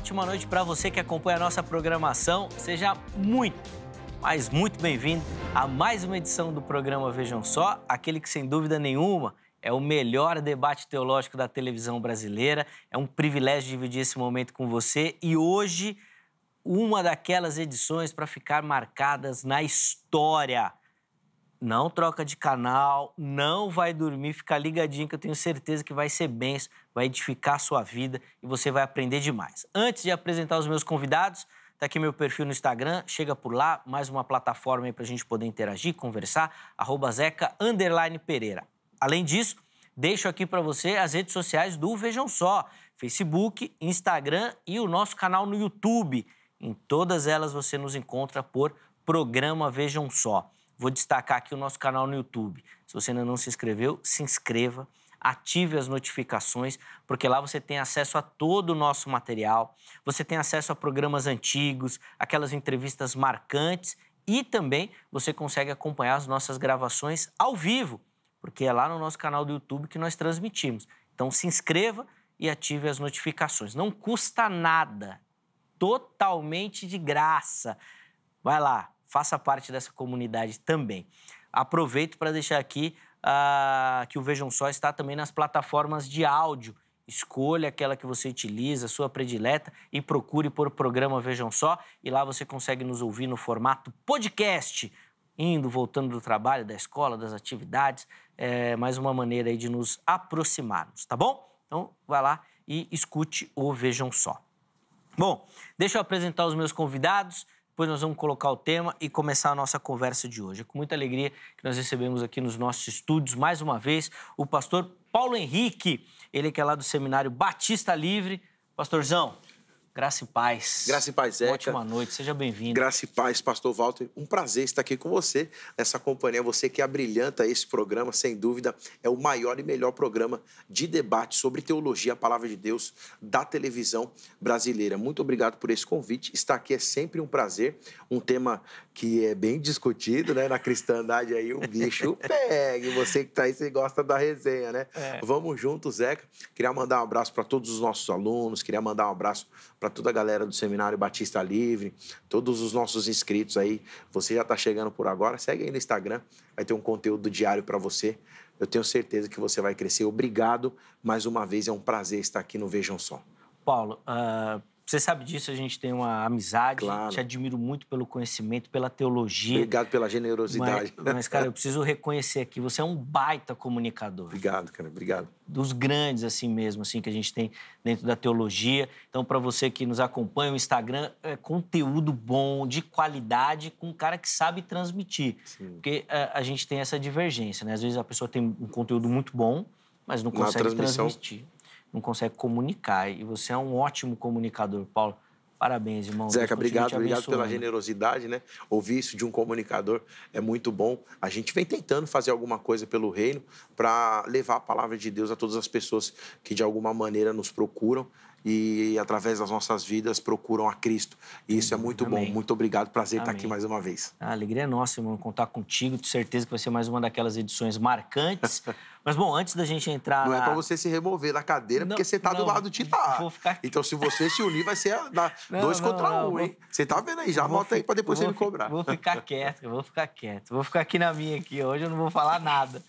ótima noite para você que acompanha a nossa programação. Seja muito, mas muito bem-vindo a mais uma edição do programa Vejam Só, aquele que sem dúvida nenhuma é o melhor debate teológico da televisão brasileira. É um privilégio dividir esse momento com você e hoje uma daquelas edições para ficar marcadas na história. Não troca de canal, não vai dormir, fica ligadinho que eu tenho certeza que vai ser benção, vai edificar a sua vida e você vai aprender demais. Antes de apresentar os meus convidados, tá aqui meu perfil no Instagram, chega por lá, mais uma plataforma aí pra gente poder interagir, conversar, arroba Zeca Pereira. Além disso, deixo aqui para você as redes sociais do Vejam Só, Facebook, Instagram e o nosso canal no YouTube. Em todas elas você nos encontra por programa Vejam Só vou destacar aqui o nosso canal no YouTube. Se você ainda não se inscreveu, se inscreva, ative as notificações, porque lá você tem acesso a todo o nosso material, você tem acesso a programas antigos, aquelas entrevistas marcantes e também você consegue acompanhar as nossas gravações ao vivo, porque é lá no nosso canal do YouTube que nós transmitimos. Então se inscreva e ative as notificações. Não custa nada, totalmente de graça. Vai lá, faça parte dessa comunidade também. Aproveito para deixar aqui uh, que o Vejam Só está também nas plataformas de áudio. Escolha aquela que você utiliza, sua predileta, e procure por programa Vejam Só. E lá você consegue nos ouvir no formato podcast, indo, voltando do trabalho, da escola, das atividades. É mais uma maneira aí de nos aproximarmos, tá bom? Então, vai lá e escute o Vejam Só. Bom, deixa eu apresentar os meus convidados. Depois nós vamos colocar o tema e começar a nossa conversa de hoje. É com muita alegria que nós recebemos aqui nos nossos estúdios, mais uma vez, o pastor Paulo Henrique, ele que é lá do Seminário Batista Livre. Pastorzão, Graça e paz. Graça e paz, Zeca. Ótima noite, seja bem-vindo. Graça e paz, pastor Walter. Um prazer estar aqui com você, nessa companhia. Você que abrilhanta esse programa, sem dúvida, é o maior e melhor programa de debate sobre teologia, a palavra de Deus, da televisão brasileira. Muito obrigado por esse convite. Estar aqui é sempre um prazer, um tema que é bem discutido, né? Na cristandade aí, o bicho pega. Você que está aí, você gosta da resenha, né? É. Vamos juntos, Zeca. Queria mandar um abraço para todos os nossos alunos, queria mandar um abraço para toda a galera do Seminário Batista Livre, todos os nossos inscritos aí. Você já está chegando por agora, segue aí no Instagram, vai ter um conteúdo diário para você. Eu tenho certeza que você vai crescer. Obrigado mais uma vez, é um prazer estar aqui no Vejam Só. Paulo, uh, você sabe disso, a gente tem uma amizade. Claro. Te admiro muito pelo conhecimento, pela teologia. Obrigado pela generosidade. Mas, mas, cara, eu preciso reconhecer aqui, você é um baita comunicador. Obrigado, cara, obrigado. Dos grandes, assim mesmo, assim, que a gente tem dentro da teologia. Então, para você que nos acompanha, o Instagram é conteúdo bom, de qualidade, com um cara que sabe transmitir. Sim. Porque a, é, a gente tem essa divergência, né? Às vezes a pessoa tem um conteúdo muito bom, mas não consegue transmitir não consegue comunicar. E você é um ótimo comunicador, Paulo. Parabéns, irmão. Zeca, obrigado, obrigado pela generosidade, né? Ouvir isso de um comunicador é muito bom. A gente vem tentando fazer alguma coisa pelo reino para levar a palavra de Deus a todas as pessoas que de alguma maneira nos procuram e através das nossas vidas procuram a Cristo. E isso é muito Amém. bom. Muito obrigado, prazer Amém. estar aqui mais uma vez. A alegria é nossa, irmão, contar contigo. Tenho certeza que vai ser mais uma daquelas edições marcantes. Mas, bom, antes da gente entrar. Não é na... é para você se remover da cadeira, não, porque você tá não, do lado do lá. Vou ficar aqui. Então, se você se unir, vai ser na... não, dois contra um, vou... hein? Você tá vendo aí? Já vou anota fi... aí para depois vou você me cobrar. Vou ficar quieto, vou ficar quieto. Vou ficar aqui na minha aqui. Hoje eu não vou falar nada.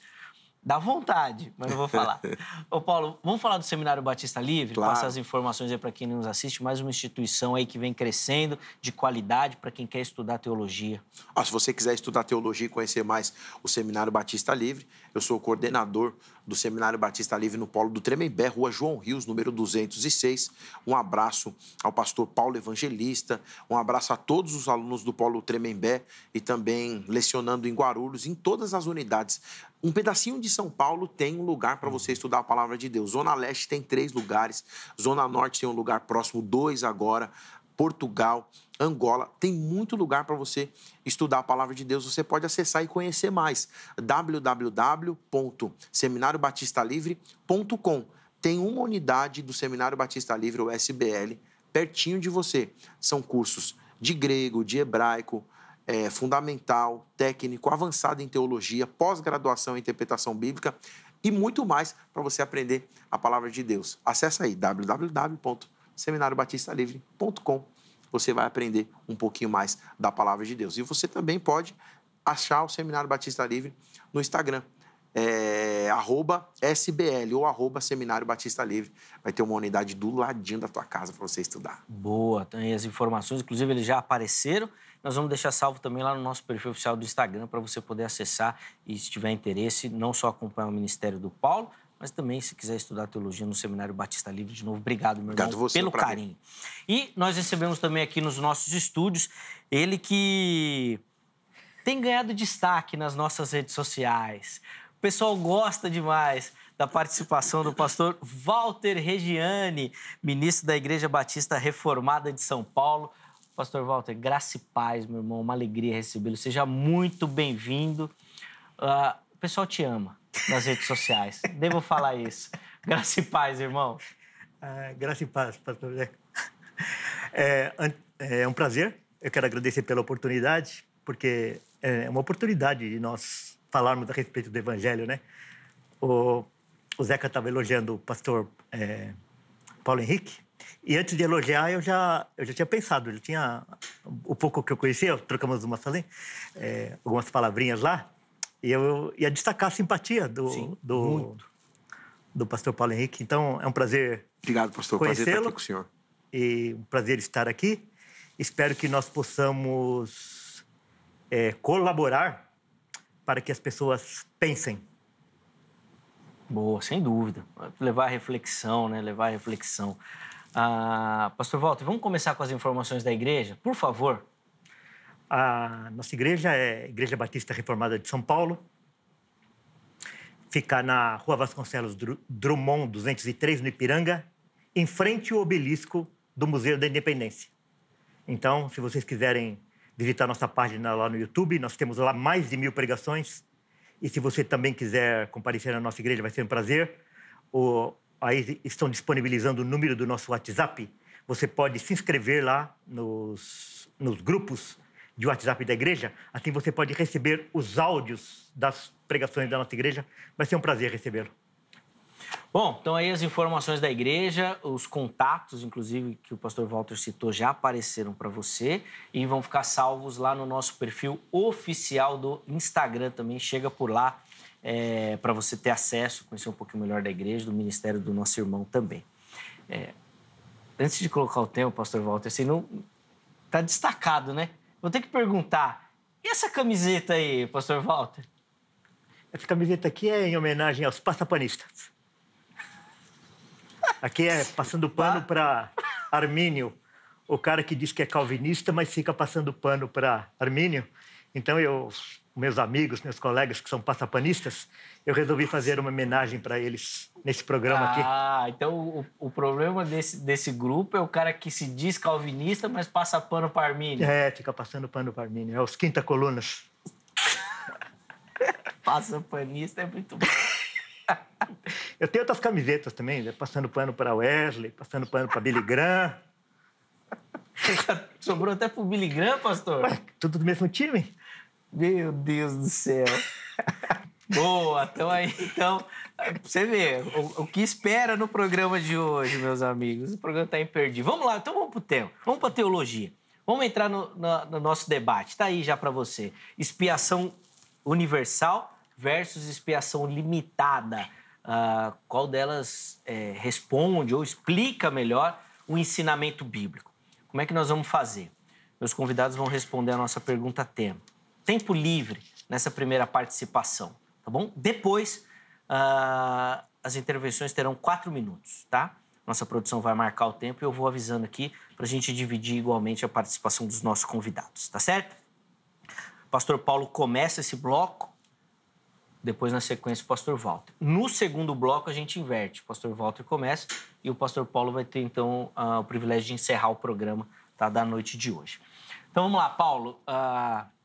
Dá vontade, mas não vou falar. Ô Paulo, vamos falar do Seminário Batista Livre? Claro. Passar as informações aí para quem nos assiste, mais uma instituição aí que vem crescendo de qualidade para quem quer estudar teologia. Ah, se você quiser estudar teologia e conhecer mais o Seminário Batista Livre, eu sou o coordenador do Seminário Batista Livre no Polo do Tremembé, Rua João Rios, número 206. Um abraço ao pastor Paulo Evangelista, um abraço a todos os alunos do Polo Tremembé e também lecionando em Guarulhos, em todas as unidades um pedacinho de São Paulo tem um lugar para você estudar a palavra de Deus. Zona Leste tem três lugares, Zona Norte tem um lugar próximo, dois agora. Portugal, Angola, tem muito lugar para você estudar a palavra de Deus. Você pode acessar e conhecer mais. www.seminariobatistalivre.com. Tem uma unidade do Seminário Batista Livre, o SBL, pertinho de você. São cursos de grego, de hebraico, é, fundamental, técnico, avançado em teologia, pós-graduação em interpretação bíblica e muito mais para você aprender a palavra de Deus. Acesse aí www.seminariobatistalivre.com. Você vai aprender um pouquinho mais da palavra de Deus. E você também pode achar o Seminário Batista Livre no Instagram, é, arroba SBL ou arroba Seminário Batista Livre. Vai ter uma unidade do ladinho da tua casa para você estudar. Boa, tem as informações, inclusive eles já apareceram. Nós vamos deixar salvo também lá no nosso perfil oficial do Instagram para você poder acessar e, se tiver interesse, não só acompanhar o Ministério do Paulo, mas também, se quiser estudar teologia no Seminário Batista Livre, de novo, obrigado, meu obrigado irmão, você, pelo carinho. E nós recebemos também aqui nos nossos estúdios ele que tem ganhado destaque nas nossas redes sociais. O pessoal gosta demais da participação do pastor Walter Regiane, ministro da Igreja Batista Reformada de São Paulo. Pastor Walter, graça e paz, meu irmão. Uma alegria recebê-lo. Seja muito bem-vindo. Uh, o pessoal te ama nas redes sociais. Devo falar isso. Graça e paz, irmão. Uh, graça e paz, pastor Zé. É, é, um prazer. Eu quero agradecer pela oportunidade, porque é uma oportunidade de nós falarmos a respeito do Evangelho, né? O, o Zeca estava elogiando o pastor é, Paulo Henrique, e antes de elogiar, eu já, eu já tinha pensado, eu tinha o pouco que eu conhecia, trocamos é, algumas palavrinhas lá, e eu ia destacar a simpatia do, Sim, do, muito. do pastor Paulo Henrique. Então, é um prazer. Obrigado, pastor. Prazer estar aqui com o senhor. E um prazer estar aqui. Espero que nós possamos é, colaborar para que as pessoas pensem. Boa, sem dúvida. Levar a reflexão, né? Levar a reflexão. Ah, Pastor Walter, vamos começar com as informações da igreja, por favor. A nossa igreja é a Igreja Batista Reformada de São Paulo. Fica na Rua Vasconcelos Drummond, 203, no Ipiranga, em frente ao obelisco do Museu da Independência. Então, se vocês quiserem visitar nossa página lá no YouTube, nós temos lá mais de mil pregações. E se você também quiser comparecer na nossa igreja, vai ser um prazer. O, aí estão disponibilizando o número do nosso WhatsApp. Você pode se inscrever lá nos, nos grupos de WhatsApp da igreja. Assim você pode receber os áudios das pregações da nossa igreja. Vai ser um prazer recebê-lo. Bom, então aí as informações da igreja, os contatos, inclusive, que o pastor Walter citou, já apareceram para você e vão ficar salvos lá no nosso perfil oficial do Instagram também. Chega por lá é, para você ter acesso, conhecer um pouquinho melhor da igreja, do ministério do nosso irmão também. É, antes de colocar o tema, pastor Walter, assim, não tá destacado, né? Vou ter que perguntar, e essa camiseta aí, pastor Walter? Essa camiseta aqui é em homenagem aos passapanistas. Aqui é passando pano tá. para Armínio, o cara que diz que é calvinista, mas fica passando pano para Armínio. Então eu meus amigos, meus colegas que são passapanistas, eu resolvi fazer uma homenagem para eles nesse programa ah, aqui. Ah, então o, o, problema desse, desse grupo é o cara que se diz calvinista, mas passa pano para Armínio. É, fica passando pano para Armínio. É os quinta colunas. passa panista é muito bom. eu tenho outras camisetas também, né? passando pano para Wesley, passando pano para Billy Graham. Sobrou até pro Billy Graham, pastor. Ué, tudo do mesmo time. Meu Deus do céu. Boa, então aí, então, você vê o, o, que espera no programa de hoje, meus amigos. O programa está imperdível. Vamos lá, então vamos para o tema, vamos para teologia. Vamos entrar no, no, no nosso debate. Está aí já para você. Expiação universal versus expiação limitada. Uh, qual delas é, responde ou explica melhor o ensinamento bíblico? Como é que nós vamos fazer? Meus convidados vão responder a nossa pergunta tema tempo livre nessa primeira participação, tá bom? Depois, uh, as intervenções terão quatro minutos, tá? Nossa produção vai marcar o tempo e eu vou avisando aqui para a gente dividir igualmente a participação dos nossos convidados, tá certo? O pastor Paulo começa esse bloco, depois, na sequência, o pastor Walter. No segundo bloco, a gente inverte. O pastor Walter começa e o pastor Paulo vai ter, então, uh, o privilégio de encerrar o programa tá, da noite de hoje. Então, vamos lá, Paulo. Uh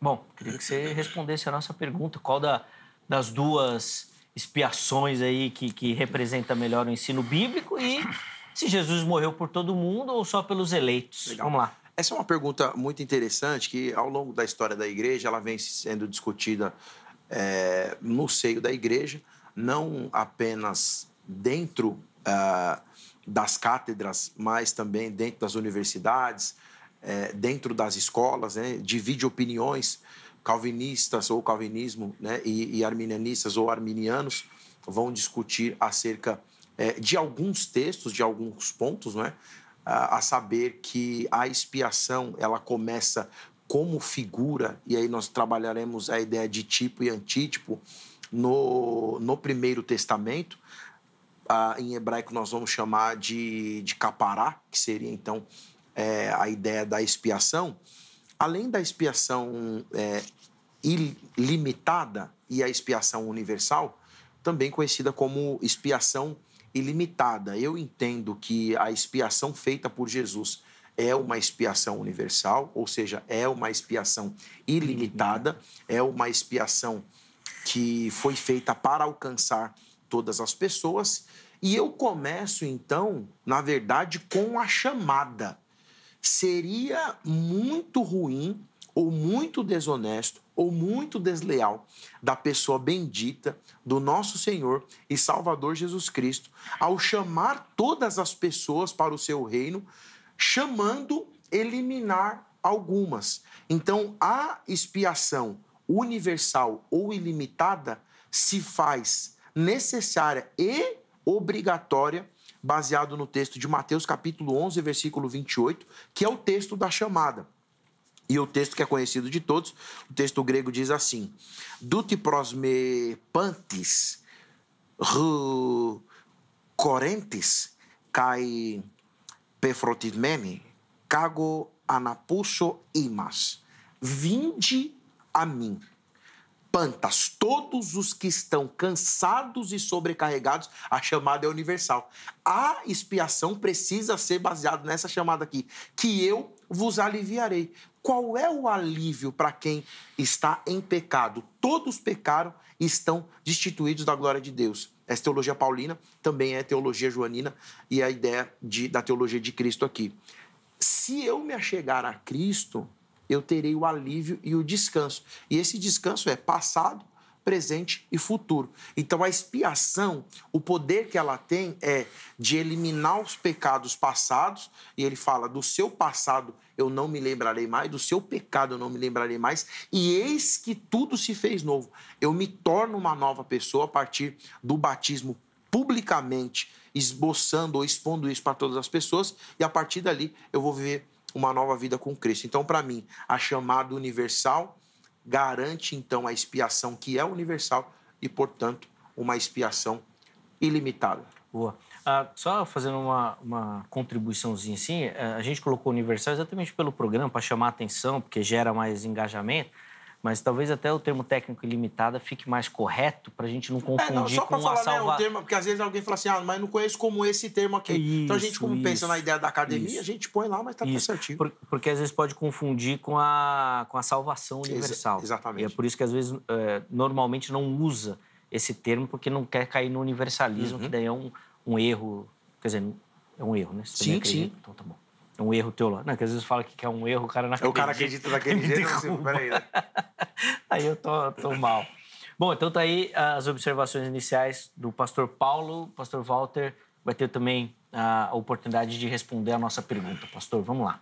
Bom, queria que você respondesse a nossa pergunta. Qual da, das duas expiações aí que, que representa melhor o ensino bíblico e se Jesus morreu por todo mundo ou só pelos eleitos? Legal. Vamos lá. Essa é uma pergunta muito interessante que, ao longo da história da igreja, ela vem sendo discutida é, no seio da igreja, não apenas dentro ah, das cátedras, mas também dentro das universidades, é, dentro das escolas, né? divide opiniões, calvinistas ou calvinismo né? e, e arminianistas ou arminianos vão discutir acerca é, de alguns textos, de alguns pontos, né? a, a saber que a expiação ela começa como figura, e aí nós trabalharemos a ideia de tipo e antítipo no, no Primeiro Testamento. Ah, em hebraico nós vamos chamar de, de capará, que seria então é, a ideia da expiação, além da expiação é, ilimitada e a expiação universal, também conhecida como expiação ilimitada. Eu entendo que a expiação feita por Jesus é uma expiação universal, ou seja, é uma expiação ilimitada, é uma expiação que foi feita para alcançar todas as pessoas. E eu começo então, na verdade, com a chamada seria muito ruim ou muito desonesto ou muito desleal da pessoa bendita do nosso Senhor e Salvador Jesus Cristo ao chamar todas as pessoas para o seu reino, chamando eliminar algumas. Então, a expiação universal ou ilimitada se faz necessária e obrigatória baseado no texto de Mateus capítulo 11, versículo 28, que é o texto da chamada. E o texto que é conhecido de todos, o texto grego diz assim: Dute prosme pantes, ru corentes, kai pefrotismene, cago anapuso imas. Vinde a mim espantas todos os que estão cansados e sobrecarregados, a chamada é universal. A expiação precisa ser baseada nessa chamada aqui, que eu vos aliviarei. Qual é o alívio para quem está em pecado? Todos pecaram e estão destituídos da glória de Deus. Essa teologia paulina também é teologia joanina e a ideia de, da teologia de Cristo aqui. Se eu me achegar a Cristo, eu terei o alívio e o descanso. E esse descanso é passado, presente e futuro. Então, a expiação, o poder que ela tem é de eliminar os pecados passados, e ele fala: do seu passado eu não me lembrarei mais, do seu pecado eu não me lembrarei mais, e eis que tudo se fez novo. Eu me torno uma nova pessoa a partir do batismo publicamente, esboçando ou expondo isso para todas as pessoas, e a partir dali eu vou viver uma nova vida com Cristo. Então, para mim, a chamada universal garante então a expiação que é universal e, portanto, uma expiação ilimitada. Boa. Ah, só fazendo uma, uma contribuiçãozinha assim, eh, a gente colocou universal exatamente pelo programa, para chamar atenção, porque gera mais engajamento mas talvez até o termo técnico ilimitada fique mais correto para a gente não confundir é, não, só com falar, né, salva... Né, termo, porque às vezes alguém fala assim, ah, mas não conheço como esse termo aqui. Isso, então a gente, como isso, pensa na ideia da academia, isso. a gente põe lá, mas tá tudo certinho. Por, porque às vezes pode confundir com a, com a salvação universal. Ex exatamente. E é por isso que às vezes é, normalmente não usa esse termo porque não quer cair no universalismo, uhum. que daí é um, um erro, quer dizer, é um erro, né? Você sim, sim. Então tá bom um erro teológico. Não, que às vezes fala que é um erro, o cara não acredita. É o cara acredita naquele jeito, assim, peraí. Né? aí eu tô, tô mal. Bom, então tá aí ah, as observações iniciais do pastor Paulo. Pastor Walter vai ter também ah, a oportunidade de responder a nossa pergunta. Pastor, vamos lá.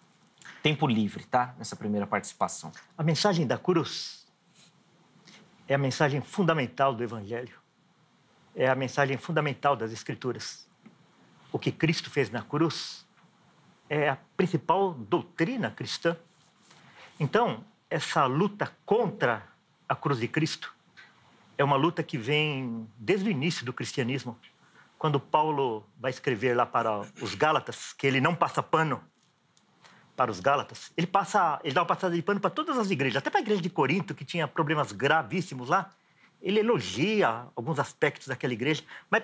Tempo livre, tá? Nessa primeira participação. A mensagem da cruz é a mensagem fundamental do Evangelho. É a mensagem fundamental das Escrituras. O que Cristo fez na cruz é a principal doutrina cristã. Então, essa luta contra a cruz de Cristo é uma luta que vem desde o início do cristianismo, quando Paulo vai escrever lá para os Gálatas que ele não passa pano para os Gálatas. Ele passa, ele dá uma passada de pano para todas as igrejas, até para a igreja de Corinto que tinha problemas gravíssimos lá. Ele elogia alguns aspectos daquela igreja, mas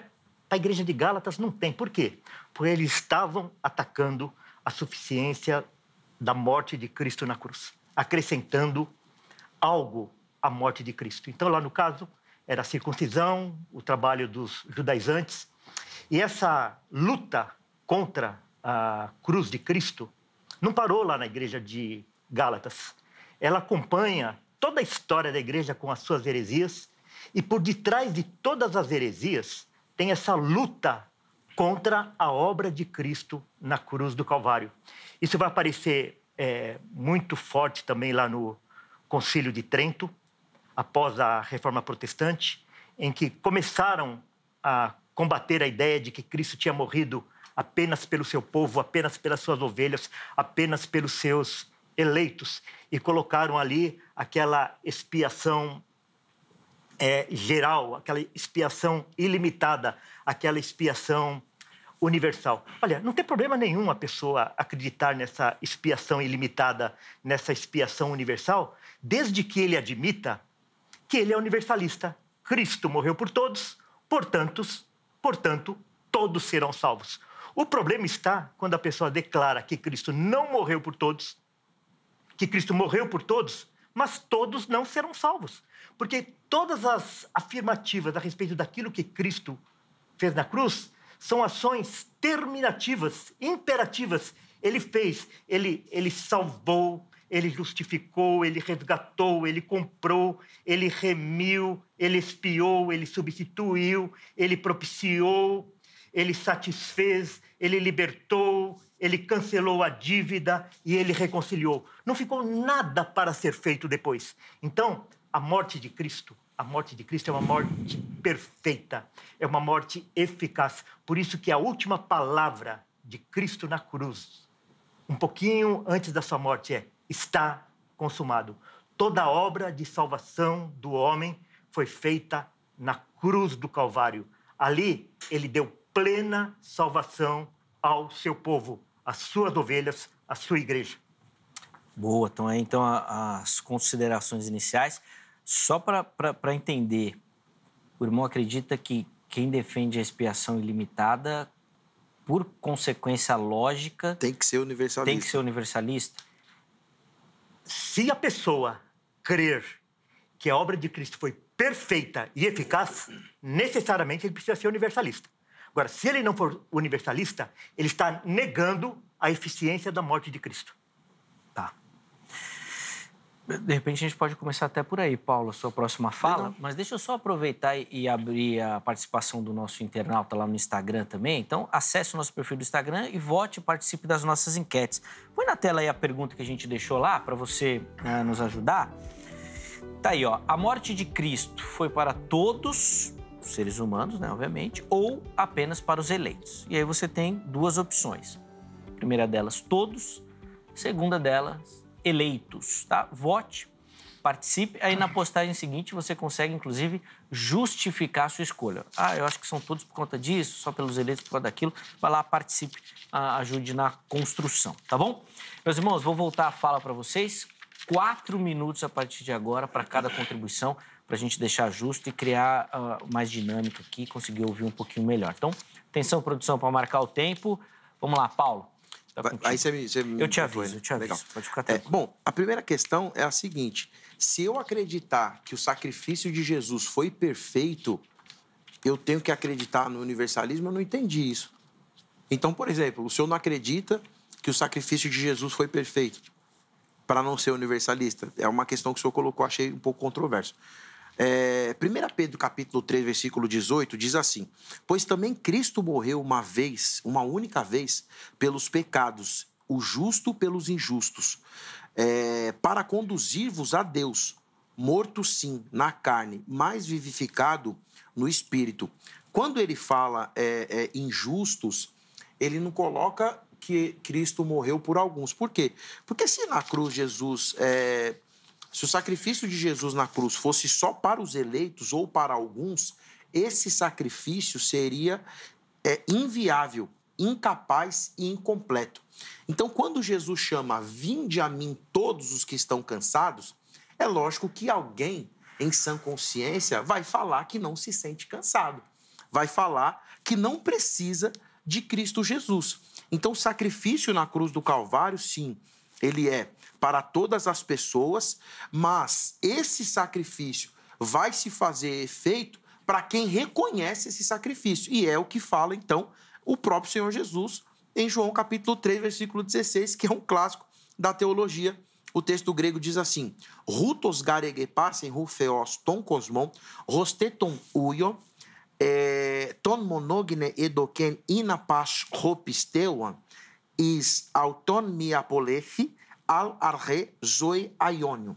para a igreja de Gálatas não tem. Por quê? Porque eles estavam atacando a suficiência da morte de Cristo na cruz, acrescentando algo à morte de Cristo. Então, lá no caso, era a circuncisão, o trabalho dos judaizantes. E essa luta contra a cruz de Cristo não parou lá na igreja de Gálatas. Ela acompanha toda a história da igreja com as suas heresias, e por detrás de todas as heresias tem essa luta contra a obra de Cristo na cruz do Calvário. Isso vai aparecer é, muito forte também lá no Concílio de Trento, após a Reforma Protestante, em que começaram a combater a ideia de que Cristo tinha morrido apenas pelo seu povo, apenas pelas suas ovelhas, apenas pelos seus eleitos, e colocaram ali aquela expiação é, geral, aquela expiação ilimitada, aquela expiação universal. Olha, não tem problema nenhum a pessoa acreditar nessa expiação ilimitada, nessa expiação universal, desde que ele admita que ele é universalista. Cristo morreu por todos, portanto, portanto, todos serão salvos. O problema está quando a pessoa declara que Cristo não morreu por todos, que Cristo morreu por todos, mas todos não serão salvos, porque todas as afirmativas a respeito daquilo que Cristo fez na cruz são ações terminativas, imperativas. Ele fez, ele, ele salvou, ele justificou, ele resgatou, ele comprou, ele remiu, ele expiou, ele substituiu, ele propiciou, ele satisfez, ele libertou, ele cancelou a dívida e ele reconciliou. Não ficou nada para ser feito depois. Então, a morte de Cristo a morte de Cristo é uma morte perfeita, é uma morte eficaz. Por isso que a última palavra de Cristo na cruz, um pouquinho antes da sua morte, é: está consumado. Toda a obra de salvação do homem foi feita na cruz do Calvário. Ali ele deu plena salvação ao seu povo, às suas ovelhas, à sua igreja. Boa, então, aí é, então as considerações iniciais. Só para entender, o irmão acredita que quem defende a expiação ilimitada, por consequência lógica. Tem que ser universalista. Tem que ser universalista. Se a pessoa crer que a obra de Cristo foi perfeita e eficaz, necessariamente ele precisa ser universalista. Agora, se ele não for universalista, ele está negando a eficiência da morte de Cristo de repente a gente pode começar até por aí, Paulo, sua próxima fala. Não. Mas deixa eu só aproveitar e abrir a participação do nosso internauta lá no Instagram também. Então, acesse o nosso perfil do Instagram e vote e participe das nossas enquetes. Põe na tela aí a pergunta que a gente deixou lá para você né, nos ajudar. Tá aí, ó. A morte de Cristo foi para todos os seres humanos, né, obviamente, ou apenas para os eleitos. E aí você tem duas opções. A primeira delas, todos. A segunda delas, eleitos, tá? Vote, participe. Aí na postagem seguinte você consegue, inclusive, justificar a sua escolha. Ah, eu acho que são todos por conta disso, só pelos eleitos por conta daquilo. Vai lá, participe, ajude na construção, tá bom? Meus irmãos, vou voltar a fala para vocês. Quatro minutos a partir de agora para cada contribuição, para a gente deixar justo e criar uh, mais dinâmica aqui, conseguir ouvir um pouquinho melhor. Então, atenção, produção, para marcar o tempo. Vamos lá, Paulo. Tá aí você me, você eu te aviso, coisa. eu te né? aviso. Legal. Pode ficar É, bom, a primeira questão é a seguinte: se eu acreditar que o sacrifício de Jesus foi perfeito, eu tenho que acreditar no universalismo, eu não entendi isso. Então, por exemplo, o senhor não acredita que o sacrifício de Jesus foi perfeito para não ser universalista? É uma questão que o senhor colocou, achei um pouco controverso. É, 1 Pedro capítulo 3, versículo 18, diz assim: Pois também Cristo morreu uma vez, uma única vez, pelos pecados, o justo pelos injustos, é, para conduzir-vos a Deus, morto sim na carne, mas vivificado no espírito. Quando ele fala é, é, injustos, ele não coloca que Cristo morreu por alguns. Por quê? Porque se na cruz Jesus é, se o sacrifício de Jesus na cruz fosse só para os eleitos ou para alguns, esse sacrifício seria é, inviável, incapaz e incompleto. Então, quando Jesus chama Vinde a mim todos os que estão cansados, é lógico que alguém em sã consciência vai falar que não se sente cansado, vai falar que não precisa de Cristo Jesus. Então, o sacrifício na cruz do Calvário, sim, ele é para todas as pessoas, mas esse sacrifício vai se fazer efeito para quem reconhece esse sacrifício. E é o que fala, então, o próprio Senhor Jesus em João capítulo 3, versículo 16, que é um clássico da teologia. O texto grego diz assim: Rutos garegepasen rufeos ton cosmon, rosteton uio, eh, ton monogne edoken inapas hopisteuan is auton miapolethi, al-arre zoe aionio.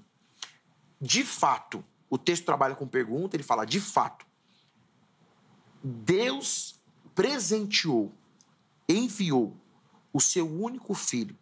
De fato, o texto trabalha com pergunta, ele fala de fato. Deus presenteou, enviou o seu único filho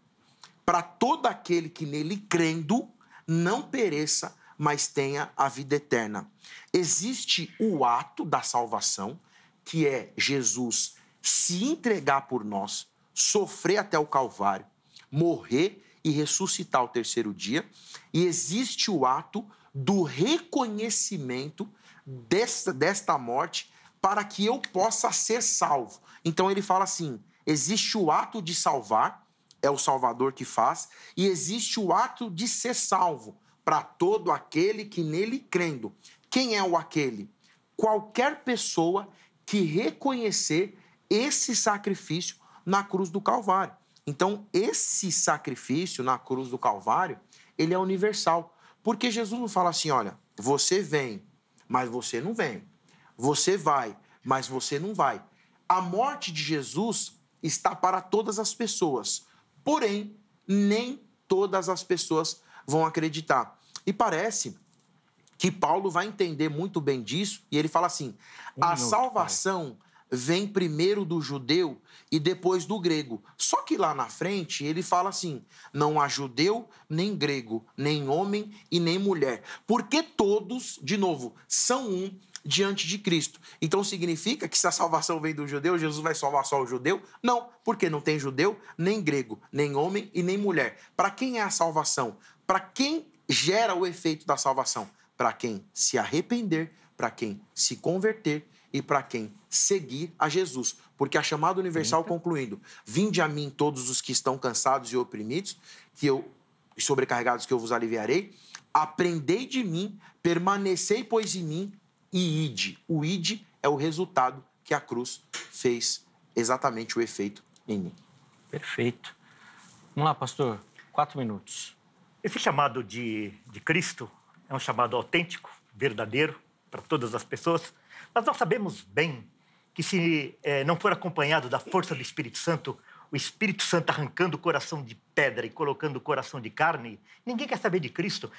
para todo aquele que nele crendo não pereça, mas tenha a vida eterna. Existe o ato da salvação, que é Jesus se entregar por nós, sofrer até o Calvário, morrer e ressuscitar ao terceiro dia. E existe o ato do reconhecimento desta, desta morte para que eu possa ser salvo. Então ele fala assim: existe o ato de salvar, é o Salvador que faz, e existe o ato de ser salvo para todo aquele que nele crendo. Quem é o aquele? Qualquer pessoa que reconhecer esse sacrifício na cruz do Calvário. Então, esse sacrifício na cruz do Calvário, ele é universal. Porque Jesus não fala assim, olha, você vem, mas você não vem. Você vai, mas você não vai. A morte de Jesus está para todas as pessoas. Porém, nem todas as pessoas vão acreditar. E parece que Paulo vai entender muito bem disso, e ele fala assim: um a salvação vem primeiro do judeu e depois do grego. Só que lá na frente ele fala assim: não há judeu, nem grego, nem homem e nem mulher, porque todos, de novo, são um diante de Cristo. Então significa que se a salvação vem do judeu, Jesus vai salvar só o judeu? Não, porque não tem judeu, nem grego, nem homem e nem mulher. Para quem é a salvação? Para quem gera o efeito da salvação? Para quem se arrepender, para quem se converter e para quem seguir a Jesus. Porque a chamada universal, Eita. concluindo, vinde a mim todos os que estão cansados e oprimidos, que eu sobrecarregados que eu vos aliviarei, aprendei de mim, permanecei pois em mim e ide. O ide é o resultado que a cruz fez exatamente o efeito em mim. Perfeito. Vamos lá, pastor. Quatro minutos. Esse chamado de, de Cristo é um chamado autêntico, verdadeiro para todas as pessoas. Mas nós sabemos bem que se é, não for acompanhado da força do Espírito Santo, o Espírito Santo arrancando o coração de pedra e colocando o coração de carne, ninguém quer saber de Cristo.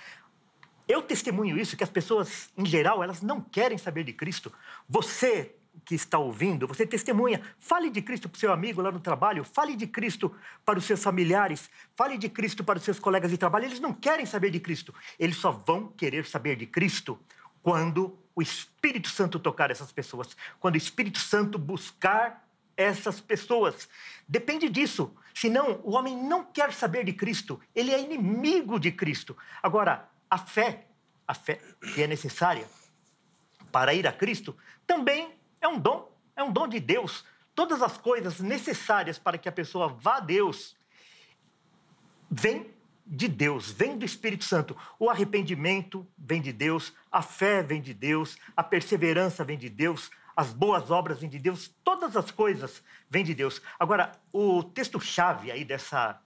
Eu testemunho isso, que as pessoas, em geral, elas não querem saber de Cristo. Você que está ouvindo, você testemunha. Fale de Cristo para o seu amigo lá no trabalho, fale de Cristo para os seus familiares, fale de Cristo para os seus colegas de trabalho. Eles não querem saber de Cristo, eles só vão querer saber de Cristo quando o Espírito Santo tocar essas pessoas, quando o Espírito Santo buscar essas pessoas. Depende disso. Senão, o homem não quer saber de Cristo, ele é inimigo de Cristo. Agora, a fé, a fé que é necessária para ir a Cristo, também é um dom, é um dom de Deus. Todas as coisas necessárias para que a pessoa vá a Deus vêm de Deus, vem do Espírito Santo. O arrependimento vem de Deus, a fé vem de Deus, a perseverança vem de Deus, as boas obras vêm de Deus, todas as coisas vêm de Deus. Agora, o texto-chave aí dessa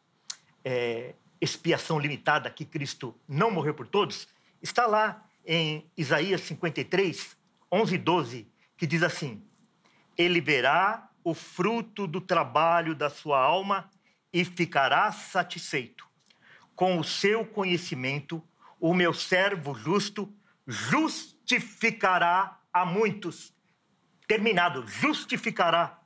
é, expiação limitada que Cristo não morreu por todos está lá em Isaías 53, 11 e 12, que diz assim: Ele verá o fruto do trabalho da sua alma e ficará satisfeito com o seu conhecimento, o meu servo justo justificará a muitos. Terminado, justificará.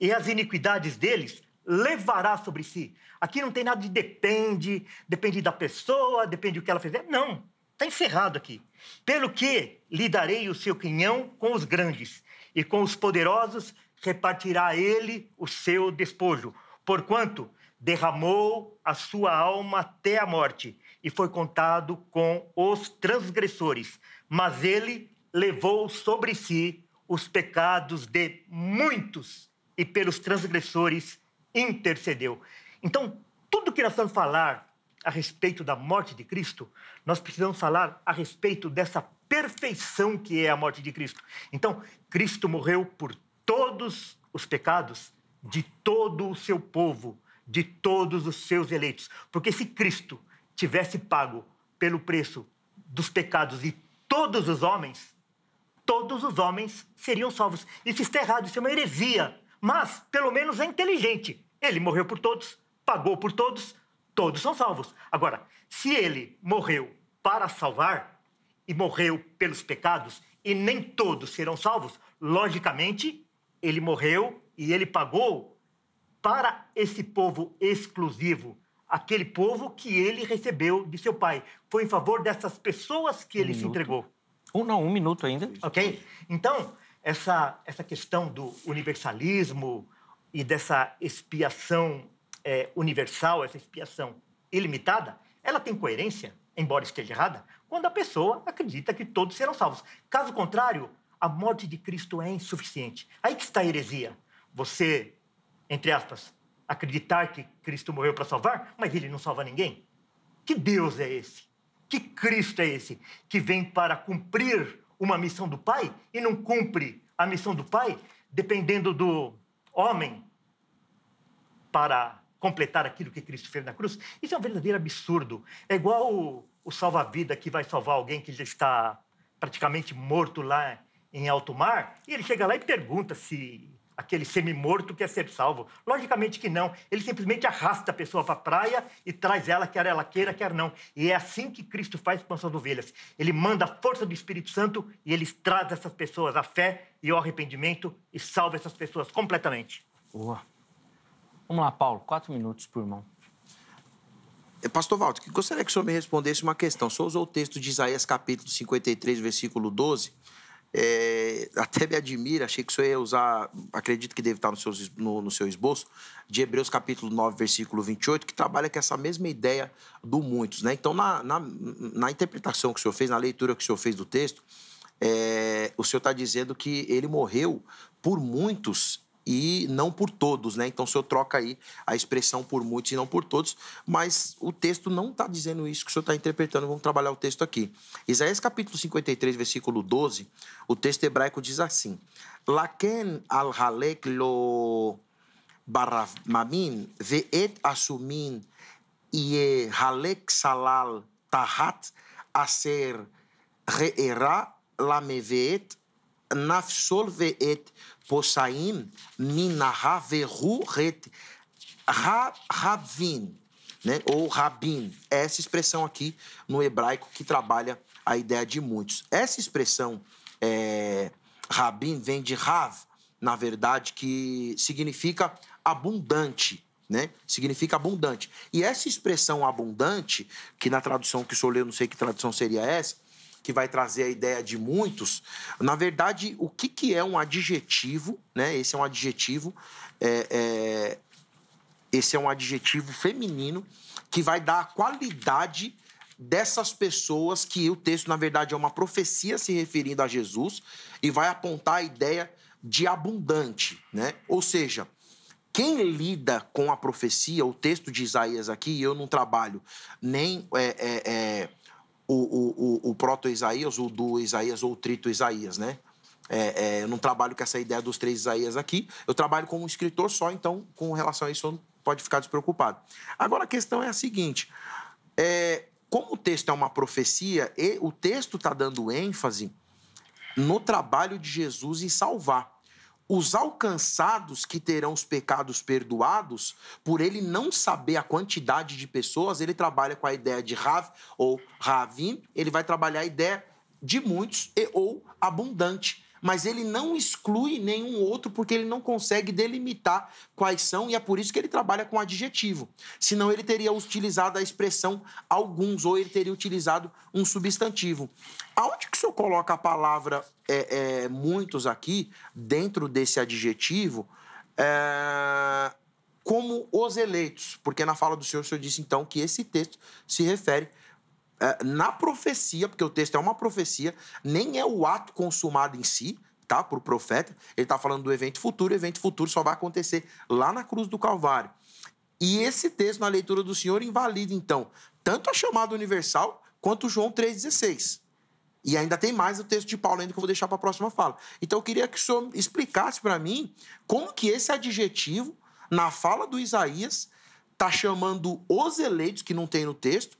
E as iniquidades deles levará sobre si. Aqui não tem nada de depende, depende da pessoa, depende do que ela fizer. Não, está encerrado aqui. Pelo que lhe darei o seu quinhão com os grandes, e com os poderosos repartirá ele o seu despojo. Porquanto derramou a sua alma até a morte e foi contado com os transgressores, mas ele levou sobre si os pecados de muitos e pelos transgressores intercedeu. Então, tudo que nós vamos falar a respeito da morte de Cristo, nós precisamos falar a respeito dessa perfeição que é a morte de Cristo. Então, Cristo morreu por todos os pecados de todo o seu povo de todos os seus eleitos. Porque se Cristo tivesse pago pelo preço dos pecados de todos os homens, todos os homens seriam salvos. Isso está errado, isso é uma heresia. Mas, pelo menos, é inteligente. Ele morreu por todos, pagou por todos, todos são salvos. Agora, se ele morreu para salvar e morreu pelos pecados e nem todos serão salvos, logicamente, ele morreu e ele pagou para esse povo exclusivo, aquele povo que ele recebeu de seu pai. Foi em favor dessas pessoas que um ele minuto. se entregou. Um, não, um minuto ainda. Ok? Então, essa, essa questão do universalismo e dessa expiação é, universal, essa expiação ilimitada, ela tem coerência, embora esteja errada, quando a pessoa acredita que todos serão salvos. Caso contrário, a morte de Cristo é insuficiente. Aí que está a heresia. Você entre aspas, acreditar que Cristo morreu para salvar, mas ele não salva ninguém? Que Deus é esse? Que Cristo é esse que vem para cumprir uma missão do Pai e não cumpre a missão do Pai dependendo do homem para completar aquilo que Cristo fez na cruz? Isso é um verdadeiro absurdo. É igual o, o salva-vida que vai salvar alguém que já está praticamente morto lá em alto mar e ele chega lá e pergunta se aquele semi-morto quer é ser salvo. Logicamente que não. Ele simplesmente arrasta a pessoa para a praia e traz ela, quer ela queira, quer não. E é assim que Cristo faz com as suas ovelhas. Ele manda a força do Espírito Santo e ele traz essas pessoas à fé e ao arrependimento e salva essas pessoas completamente. Boa. Vamos lá, Paulo. Quatro minutos por mão. Eh, Pastor Walter, gostaria que o senhor me respondesse uma questão. O senhor usou o texto de Isaías capítulo 53, versículo 12 é, até me admira, achei que senhor ia usar, acredito que deve estar no seu, no, no seu esboço, de Hebreus capítulo 9, versículo 28, que trabalha com essa mesma ideia do muitos. Né? Então, na, na, na interpretação que o senhor fez, na leitura que o senhor fez do texto, é, o senhor está dizendo que ele morreu por muitos e não por todos, né? Então, se eu troca aí a expressão por muitos e não por todos, mas o texto não está dizendo isso que o senhor está interpretando, vamos trabalhar o texto aqui. Isaías capítulo 53, versículo 12, o texto hebraico diz assim, Laken al-halek lo baramamin ve'et asumin ye halek salal tahat aser re'era lameve'et nafsol ve'et possaim min haveru ret ravin, né? ou rabin. É Essa expressão aqui no hebraico que trabalha a ideia de muitos. Essa expressão é, rabin vem de rav, na verdade, que significa abundante. Né? Significa abundante. E essa expressão abundante, que na tradução que o senhor leu, não sei que tradução seria essa, que vai trazer a ideia de muitos, na verdade, o que, que é um adjetivo, né? Esse é um adjetivo, é, é, esse é um adjetivo feminino que vai dar a qualidade dessas pessoas que o texto, na verdade, é uma profecia se referindo a Jesus e vai apontar a ideia de abundante, né? Ou seja, quem lida com a profecia, o texto de Isaías aqui, eu não trabalho nem é, é, é o, o, o, o proto-Isaías, o do Isaías ou o trito Isaías, né? É, é, eu não trabalho com essa ideia dos três Isaías aqui, eu trabalho como um escritor só, então com relação a isso pode ficar despreocupado. Agora a questão é a seguinte: é, como o texto é uma profecia, e o texto está dando ênfase no trabalho de Jesus em salvar os alcançados que terão os pecados perdoados, por ele não saber a quantidade de pessoas, ele trabalha com a ideia de Rav ou Ravim, ele vai trabalhar a ideia de muitos e ou abundante mas ele não exclui nenhum outro porque ele não consegue delimitar quais são e é por isso que ele trabalha com adjetivo. Senão ele teria utilizado a expressão alguns ou ele teria utilizado um substantivo. Aonde que o senhor coloca a palavra é, é, muitos aqui dentro desse adjetivo? É como os eleitos, porque na fala do senhor, o senhor disse então que esse texto se refere é, na profecia, porque o texto é uma profecia, nem é o ato consumado em si, tá? por profeta, ele está falando do evento futuro, o evento futuro só vai acontecer lá na cruz do Calvário. E esse texto, na leitura do Senhor, invalida, então, tanto a chamada universal quanto João 3,16. E ainda tem mais o texto de Paulo ainda que eu vou deixar para a próxima fala. Então eu queria que o senhor explicasse para mim como que esse adjetivo, na fala do Isaías, está chamando os eleitos, que não tem no texto,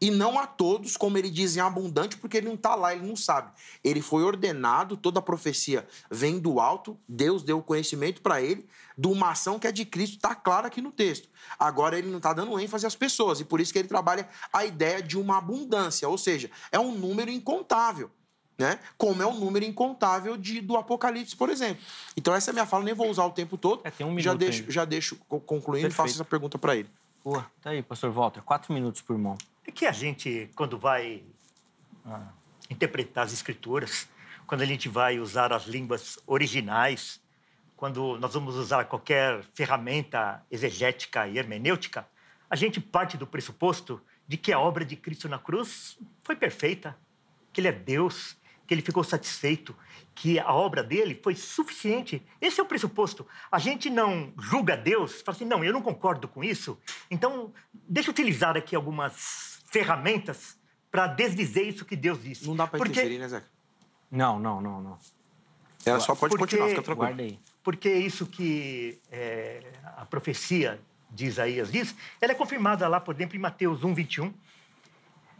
e não a todos, como ele diz em abundante, porque ele não está lá, ele não sabe. Ele foi ordenado, toda a profecia vem do alto, Deus deu conhecimento para ele de uma ação que é de Cristo, está clara aqui no texto. Agora ele não está dando ênfase às pessoas, e por isso que ele trabalha a ideia de uma abundância, ou seja, é um número incontável. Né? Como é o um número incontável de, do Apocalipse, por exemplo. Então, essa é a minha fala, nem vou usar o tempo todo. É, tem um minuto. Já deixo, já deixo concluindo e faço essa pergunta para ele. Boa, tá aí, pastor Walter. Quatro minutos por mão é que a gente, quando vai ah, interpretar as escrituras, quando a gente vai usar as línguas originais, quando nós vamos usar qualquer ferramenta exegética e hermenêutica, a gente parte do pressuposto de que a obra de Cristo na cruz foi perfeita, que ele é Deus, que ele ficou satisfeito, que a obra dele foi suficiente. Esse é o pressuposto. A gente não julga Deus, fala assim, não, eu não concordo com isso, então deixa eu utilizar aqui algumas ferramentas para desdizer isso que Deus disse. Não dá para Porque... interferir, né, Zeca? Não, não, não, não. Ela é, só pode Porque... continuar, fica tranquilo. Guarda aí. Porque isso que é, a profecia de Isaías diz, ela é confirmada lá, por exemplo, em Mateus 1, 21.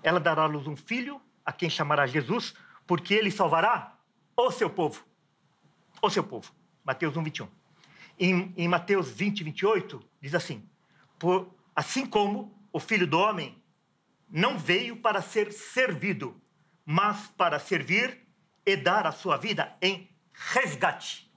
Ela dará à luz um filho, a quem chamará Jesus, porque ele salvará o seu povo. O seu povo. Mateus 1, 21. Em, em Mateus 20, 28, diz assim: por, Assim como o filho do homem não veio para ser servido, mas para servir e dar a sua vida em resgate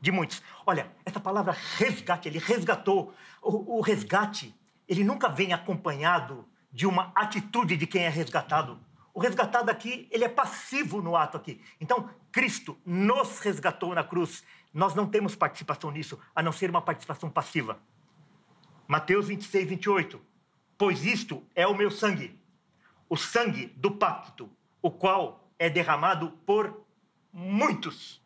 de muitos. Olha, essa palavra resgate, ele resgatou. O, o resgate, ele nunca vem acompanhado de uma atitude de quem é resgatado. O resgatado aqui, ele é passivo no ato aqui. Então, Cristo nos resgatou na cruz. Nós não temos participação nisso, a não ser uma participação passiva. Mateus 26, 28 pois isto é o meu sangue, o sangue do pacto, o qual é derramado por muitos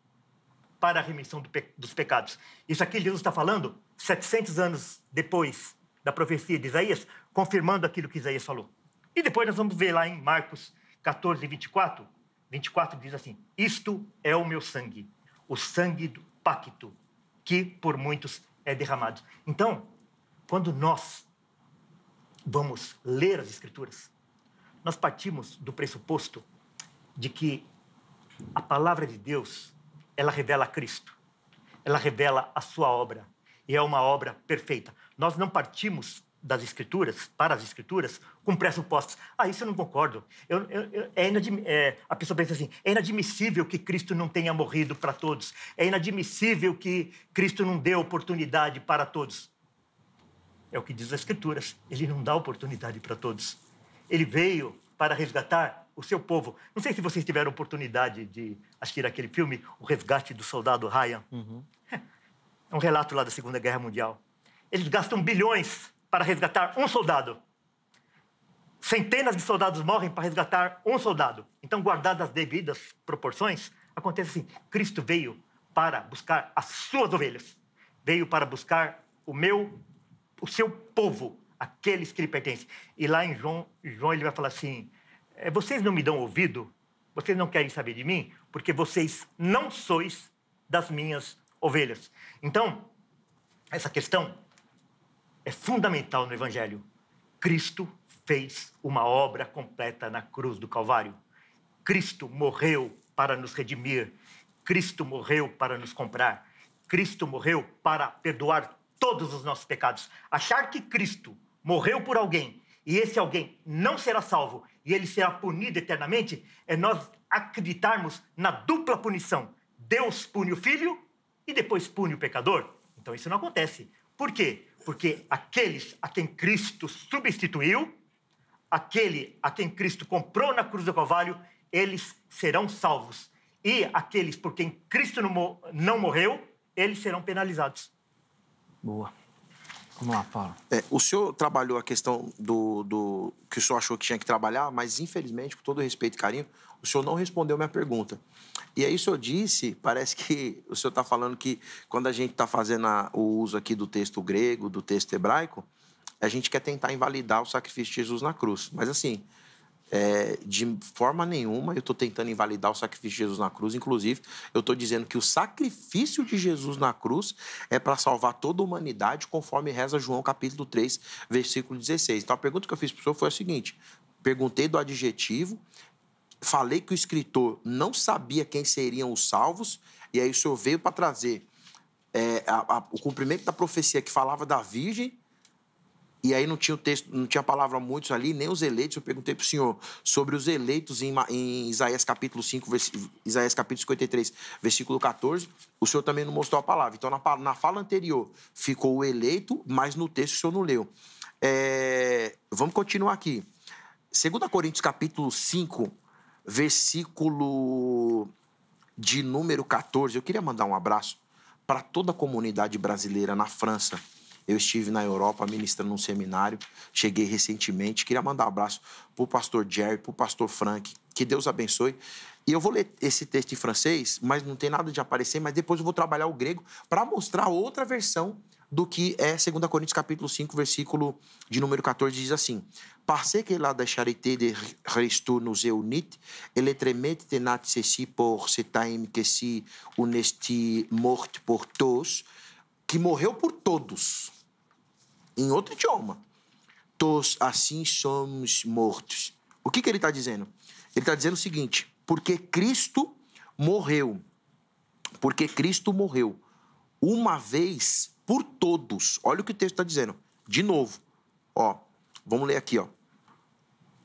para a remissão do pe dos pecados. Isso aqui Jesus está falando 700 anos depois da profecia de Isaías, confirmando aquilo que Isaías falou. E depois nós vamos ver lá em Marcos 14, 24. 24 diz assim: Isto é o meu sangue, o sangue do pacto, que por muitos é derramado. Então, quando nós vamos ler as Escrituras, nós partimos do pressuposto de que a palavra de Deus, ela revela Cristo, ela revela a sua obra, e é uma obra perfeita. Nós não partimos das escrituras, para as escrituras, com pressupostos. Ah, isso eu não concordo. Eu, eu, eu, é é, a pessoa pensa assim, é inadmissível que Cristo não tenha morrido para todos. É inadmissível que Cristo não dê oportunidade para todos. É o que diz as Escrituras. Ele não dá oportunidade para todos. Ele veio para resgatar o seu povo. Não sei se vocês tiveram oportunidade de assistir aquele filme, O Resgate do Soldado Ryan. Uhum. É, é um relato lá da Segunda Guerra Mundial. Eles gastam bilhões para resgatar um soldado. Centenas de soldados morrem para resgatar um soldado. Então, guardadas as devidas proporções, acontece assim: Cristo veio para buscar as suas ovelhas, veio para buscar o meu o seu povo, aqueles que lhe pertencem. E lá em João, João ele vai falar assim: é, vocês não me dão ouvido? Vocês não querem saber de mim? Porque vocês não sois das minhas ovelhas. Então, essa questão é fundamental no Evangelho. Cristo fez uma obra completa na cruz do Calvário. Cristo morreu para nos redimir. Cristo morreu para nos comprar. Cristo morreu para perdoar todos os nossos pecados. Achar que Cristo morreu por alguém e esse alguém não será salvo e ele será punido eternamente é nós acreditarmos na dupla punição. Deus pune o filho e depois pune o pecador. Então isso não acontece. Por quê? Porque aqueles a quem Cristo substituiu, aquele a quem Cristo comprou na cruz do Calvário, eles serão salvos. E aqueles por quem Cristo não morreu, eles serão penalizados. Boa. Vamos lá, Paulo. É, o senhor trabalhou a questão do, do que o senhor achou que tinha que trabalhar, mas infelizmente, com todo respeito e carinho, o senhor não respondeu minha pergunta. E aí o senhor disse, parece que o senhor está falando que quando a gente está fazendo a, o uso aqui do texto grego, do texto hebraico, a gente quer tentar invalidar o sacrifício de Jesus na cruz. Mas assim, é, de forma nenhuma eu estou tentando invalidar o sacrifício de Jesus na cruz. Inclusive, eu estou dizendo que o sacrifício de Jesus na cruz é para salvar toda a humanidade, conforme reza João capítulo 3, versículo 16. Então, a pergunta que eu fiz para o senhor foi a seguinte: perguntei do adjetivo, falei que o escritor não sabia quem seriam os salvos, e aí o senhor veio para trazer é, a, a, o cumprimento da profecia que falava da virgem e aí não tinha o texto, não tinha palavra muitos ali, nem os eleitos. Eu perguntei para o senhor sobre os eleitos em, em Isaías capítulo 5, vers, Isaías capítulo 53, versículo 14. O senhor também não mostrou a palavra. Então, na, na fala anterior ficou o eleito, mas no texto o senhor não leu. É, vamos continuar aqui. 2 Coríntios capítulo 5, versículo de número 14. Eu queria mandar um abraço para toda a comunidade brasileira na França eu estive na Europa ministrando um seminário, cheguei recentemente. Queria mandar um abraço para o pastor Jerry, para o pastor Frank. Que Deus abençoe. E eu vou ler esse texto em francês, mas não tem nada de aparecer, mas depois eu vou trabalhar o grego para mostrar outra versão do que é 2 Coríntios capítulo 5, versículo de número 14, diz assim: Parce que la da charité de Christo nos unit, ele tremete tenat ceci por cetaim que si unesti morte por tous, que morreu por todos em outro idioma. Tos, assim somos mortos. O que, que ele está dizendo? Ele está dizendo o seguinte: porque Cristo morreu. Porque Cristo morreu uma vez por todos. Olha o que o texto está dizendo. De novo. Ó, vamos ler aqui, ó.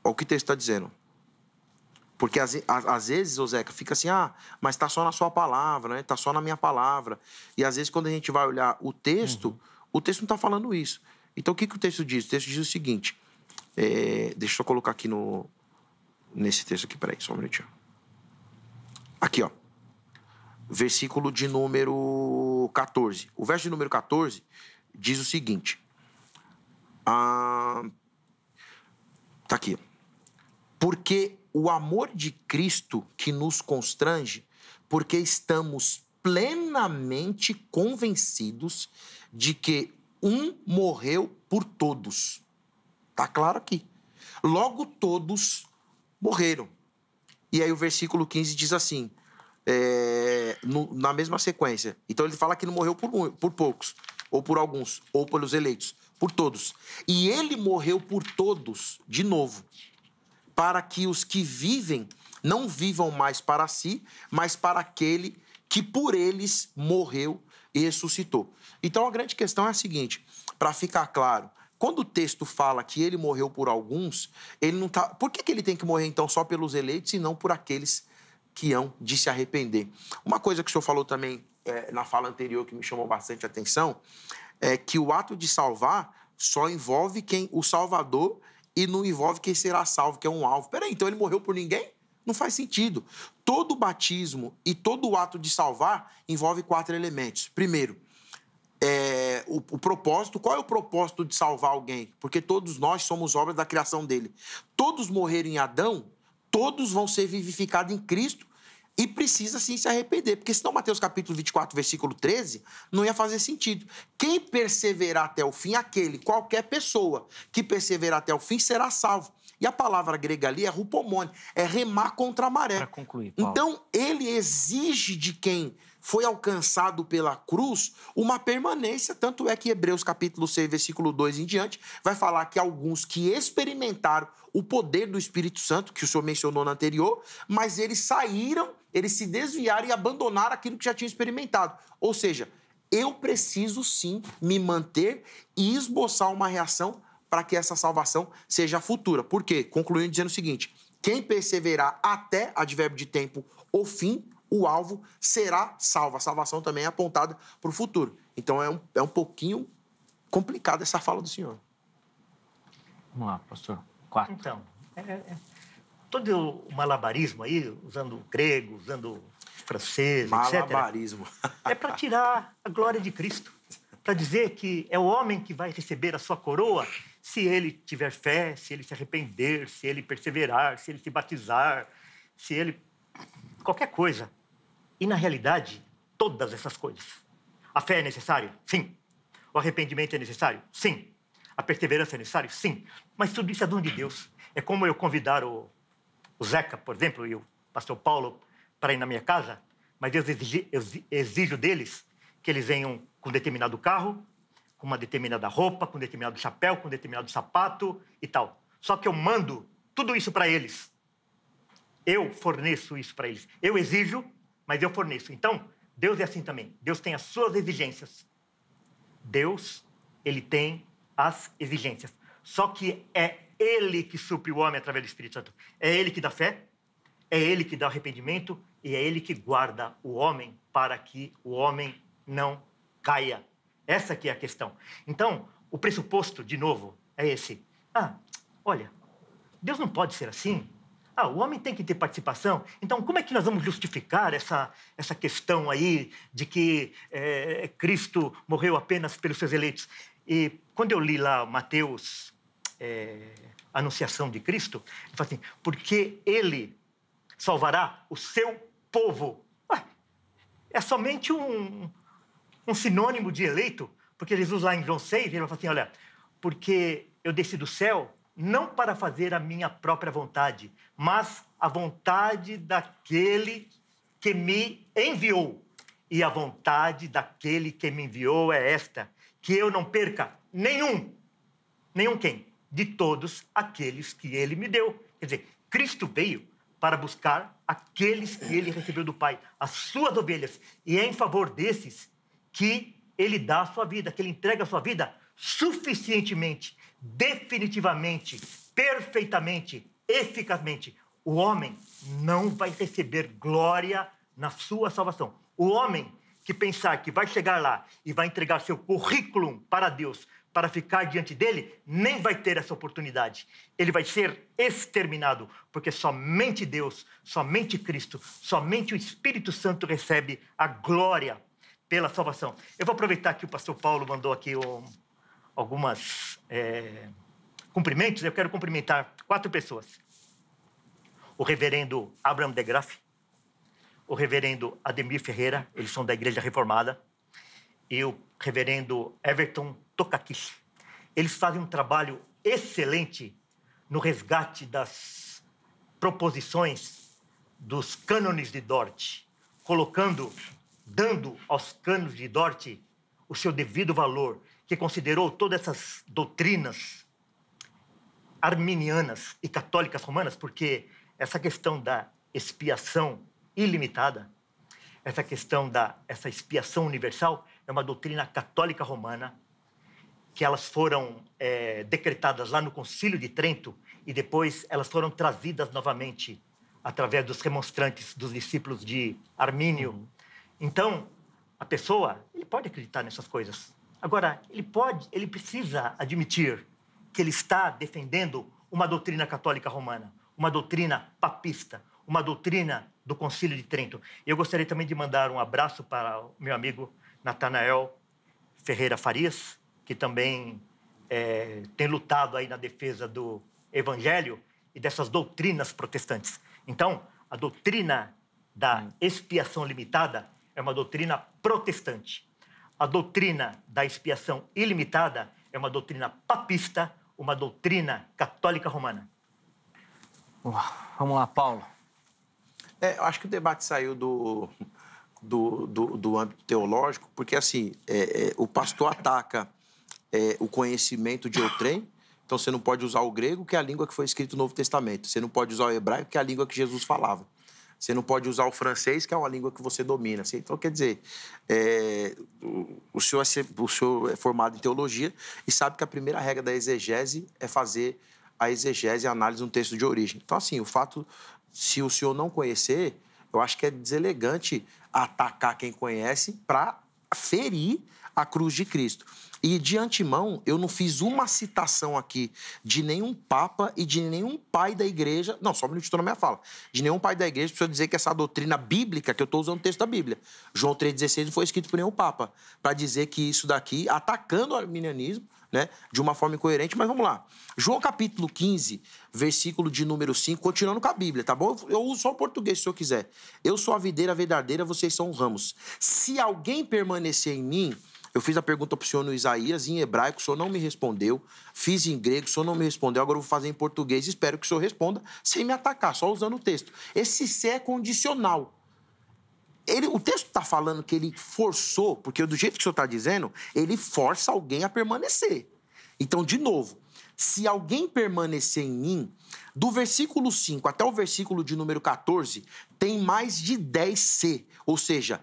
Olha o que o texto está dizendo. Porque às, vezes, Zeca, fica assim, ah, mas está só na sua palavra, né? Está só na minha palavra. E às vezes, quando a gente vai olhar o texto, uhum. o texto não está falando isso. Então, o que, que o texto diz? O texto diz o seguinte. É, deixa eu colocar aqui no, nesse texto aqui, peraí, só um minutinho. Aqui, ó. Versículo de número 14. O verso de número 14 diz o seguinte. Ah, tá aqui. Porque o amor de Cristo que nos constrange, porque estamos plenamente convencidos de que um morreu por todos. Tá claro aqui. Logo todos morreram. E aí o versículo 15 diz assim, é, no, na mesma sequência. Então ele fala que não morreu por, por poucos, ou por alguns, ou pelos eleitos, por todos. E ele morreu por todos, de novo, para que os que vivem não vivam mais para si, mas para aquele que por eles morreu e ressuscitou. Então a grande questão é a seguinte, para ficar claro, quando o texto fala que ele morreu por alguns, ele não tá. Por que, que ele tem que morrer então só pelos eleitos e não por aqueles que hão de se arrepender? Uma coisa que o senhor falou também é, na fala anterior que me chamou bastante atenção é que o ato de salvar só envolve quem o Salvador e não envolve quem será salvo, que é um alvo. Peraí, então ele morreu por ninguém? Não faz sentido. Todo batismo e todo ato de salvar envolve quatro elementos. Primeiro, é, o, o, propósito. Qual é o propósito de salvar alguém? Porque todos nós somos obras da criação dele. Todos morreram em Adão, todos vão ser vivificados em Cristo e precisa sim se arrepender. Porque senão, Mateus capítulo 24, versículo 13, não ia fazer sentido. Quem perseverar até o fim, aquele, qualquer pessoa que perseverar até o fim será salvo a palavra grega ali é rupomone, é remar contra a maré. Para concluir, Paulo. Então, ele exige de quem foi alcançado pela cruz uma permanência, tanto é que Hebreus capítulo 6, versículo 2 em diante, vai falar que alguns que experimentaram o poder do Espírito Santo, que o senhor mencionou no anterior, mas eles saíram, eles se desviaram e abandonaram aquilo que já tinham experimentado. Ou seja, eu preciso sim me manter e esboçar uma reação para que essa salvação seja futura. Por quê? Concluindo dizendo o seguinte: quem perseverar até, advérbio de tempo, o fim, o alvo, será salvo. A salvação também é apontada para o futuro. Então é um, é um pouquinho complicado essa fala do senhor. Vamos lá, pastor. Quatro. Então, é, é, todo o malabarismo aí, usando grego, usando francês, malabarismo. etc. É para tirar a glória de Cristo. Para dizer que é o homem que vai receber a sua coroa se ele tiver fé, se ele se arrepender, se ele perseverar, se ele se batizar, se ele. qualquer coisa. E na realidade, todas essas coisas. A fé é necessária? Sim. O arrependimento é necessário? Sim. A perseverança é necessária? Sim. Mas tudo isso é dono de Deus. É como eu convidar o, o Zeca, por exemplo, e o pastor Paulo para ir na minha casa, mas eu exijo deles que eles venham com determinado carro, com uma determinada roupa, com um determinado chapéu, com um determinado sapato e tal. Só que eu mando tudo isso para eles. Eu forneço isso para eles. Eu exijo, mas eu forneço. Então, Deus é assim também. Deus tem as suas exigências. Deus, ele tem as exigências. Só que é ele que supre o homem através do Espírito Santo. É ele que dá fé, é ele que dá arrependimento e é ele que guarda o homem para que o homem não caia. Essa que é a questão. Então, o pressuposto, de novo, é esse. Ah, olha, Deus não pode ser assim. Ah, o homem tem que ter participação. Então, como é que nós vamos justificar essa, essa questão aí de que é, Cristo morreu apenas pelos seus eleitos? E quando eu li lá Mateus, é, Anunciação de Cristo, ele fala assim: porque ele salvará o seu povo. Ué, é somente um, um sinônimo de eleito, porque Jesus lá em João 6, ele vai falar assim, olha, porque eu desci do céu não para fazer a minha própria vontade, mas a vontade daquele que me enviou. E a vontade daquele que me enviou é esta, que eu não perca nenhum, nenhum quem? De todos aqueles que ele me deu. Quer dizer, Cristo veio para buscar aqueles que ele recebeu do Pai, as suas ovelhas. E é em favor desses que ele dá a sua vida, que ele entrega a sua vida suficientemente, definitivamente, perfeitamente, eficazmente. O homem não vai receber glória na sua salvação. O homem que pensar que vai chegar lá e vai entregar seu currículo para Deus para ficar diante dele, nem vai ter essa oportunidade. Ele vai ser exterminado, porque somente Deus, somente Cristo, somente o Espírito Santo recebe a glória pela salvação. Eu vou aproveitar que o pastor Paulo mandou aqui um, algumas é, cumprimentos. Eu quero cumprimentar quatro pessoas. O reverendo Abraham de Graff, o reverendo Ademir Ferreira, eles são da Igreja Reformada, e o reverendo Everton Tokakis. Eles fazem um trabalho excelente no resgate das proposições dos cânones de Dort, colocando dando aos canos de Dorte o seu devido valor, que considerou todas essas doutrinas arminianas e católicas romanas, porque essa questão da expiação ilimitada, essa questão da essa expiação universal é uma doutrina católica romana que elas foram é, decretadas lá no Concílio de Trento e depois elas foram trazidas novamente através dos remonstrantes, dos discípulos de Armínio uhum. Então, a pessoa, ele pode acreditar nessas coisas. Agora, ele pode, ele precisa admitir que ele está defendendo uma doutrina católica romana, uma doutrina papista, uma doutrina do Concílio de Trento. Eu gostaria também de mandar um abraço para o meu amigo Natanael Ferreira Farias, que também é, tem lutado aí na defesa do Evangelho e dessas doutrinas protestantes. Então, a doutrina da expiação limitada é uma doutrina protestante. A doutrina da expiação ilimitada é uma doutrina papista, uma doutrina católica romana. Vamos lá, Paulo. É, eu acho que o debate saiu do, do, do, do âmbito teológico, porque assim, é, é, o pastor ataca é, o conhecimento de outrem, então você não pode usar o grego, que é a língua que foi escrita no Novo Testamento. Você não pode usar o hebraico, que é a língua que Jesus falava. Você não pode usar o francês, que é uma língua que você domina. Então, quer dizer, é, o, senhor é, o senhor é formado em teologia e sabe que a primeira regra da exegese é fazer a exegese, a análise de um texto de origem. Então, assim, o fato, se o senhor não conhecer, eu acho que é deselegante atacar quem conhece para ferir a cruz de Cristo. E de antemão, eu não fiz uma citação aqui de nenhum papa e de nenhum pai da igreja. Não, só um minutinho na minha fala. De nenhum pai da igreja precisa dizer que essa doutrina bíblica, que eu estou usando o texto da Bíblia, João 3,16, não foi escrito por nenhum papa, para dizer que isso daqui, atacando o arminianismo, né, de uma forma incoerente, mas vamos lá. João capítulo 15, versículo de número 5, continuando com a Bíblia, tá bom? Eu uso só o português se eu quiser. Eu sou a videira verdadeira, vocês são ramos. Se alguém permanecer em mim eu fiz a pergunta pro senhor no Isaías, em hebraico, o senhor não me respondeu. Fiz em grego, o senhor não me respondeu. Agora eu vou fazer em português. Espero que o senhor responda sem me atacar, só usando o texto. Esse se é condicional. Ele, o texto está falando que ele forçou, porque do jeito que o senhor está dizendo, ele força alguém a permanecer. Então, de novo, se alguém permanecer em mim, do versículo 5 até o versículo de número 14, tem mais de 10 C. Ou seja,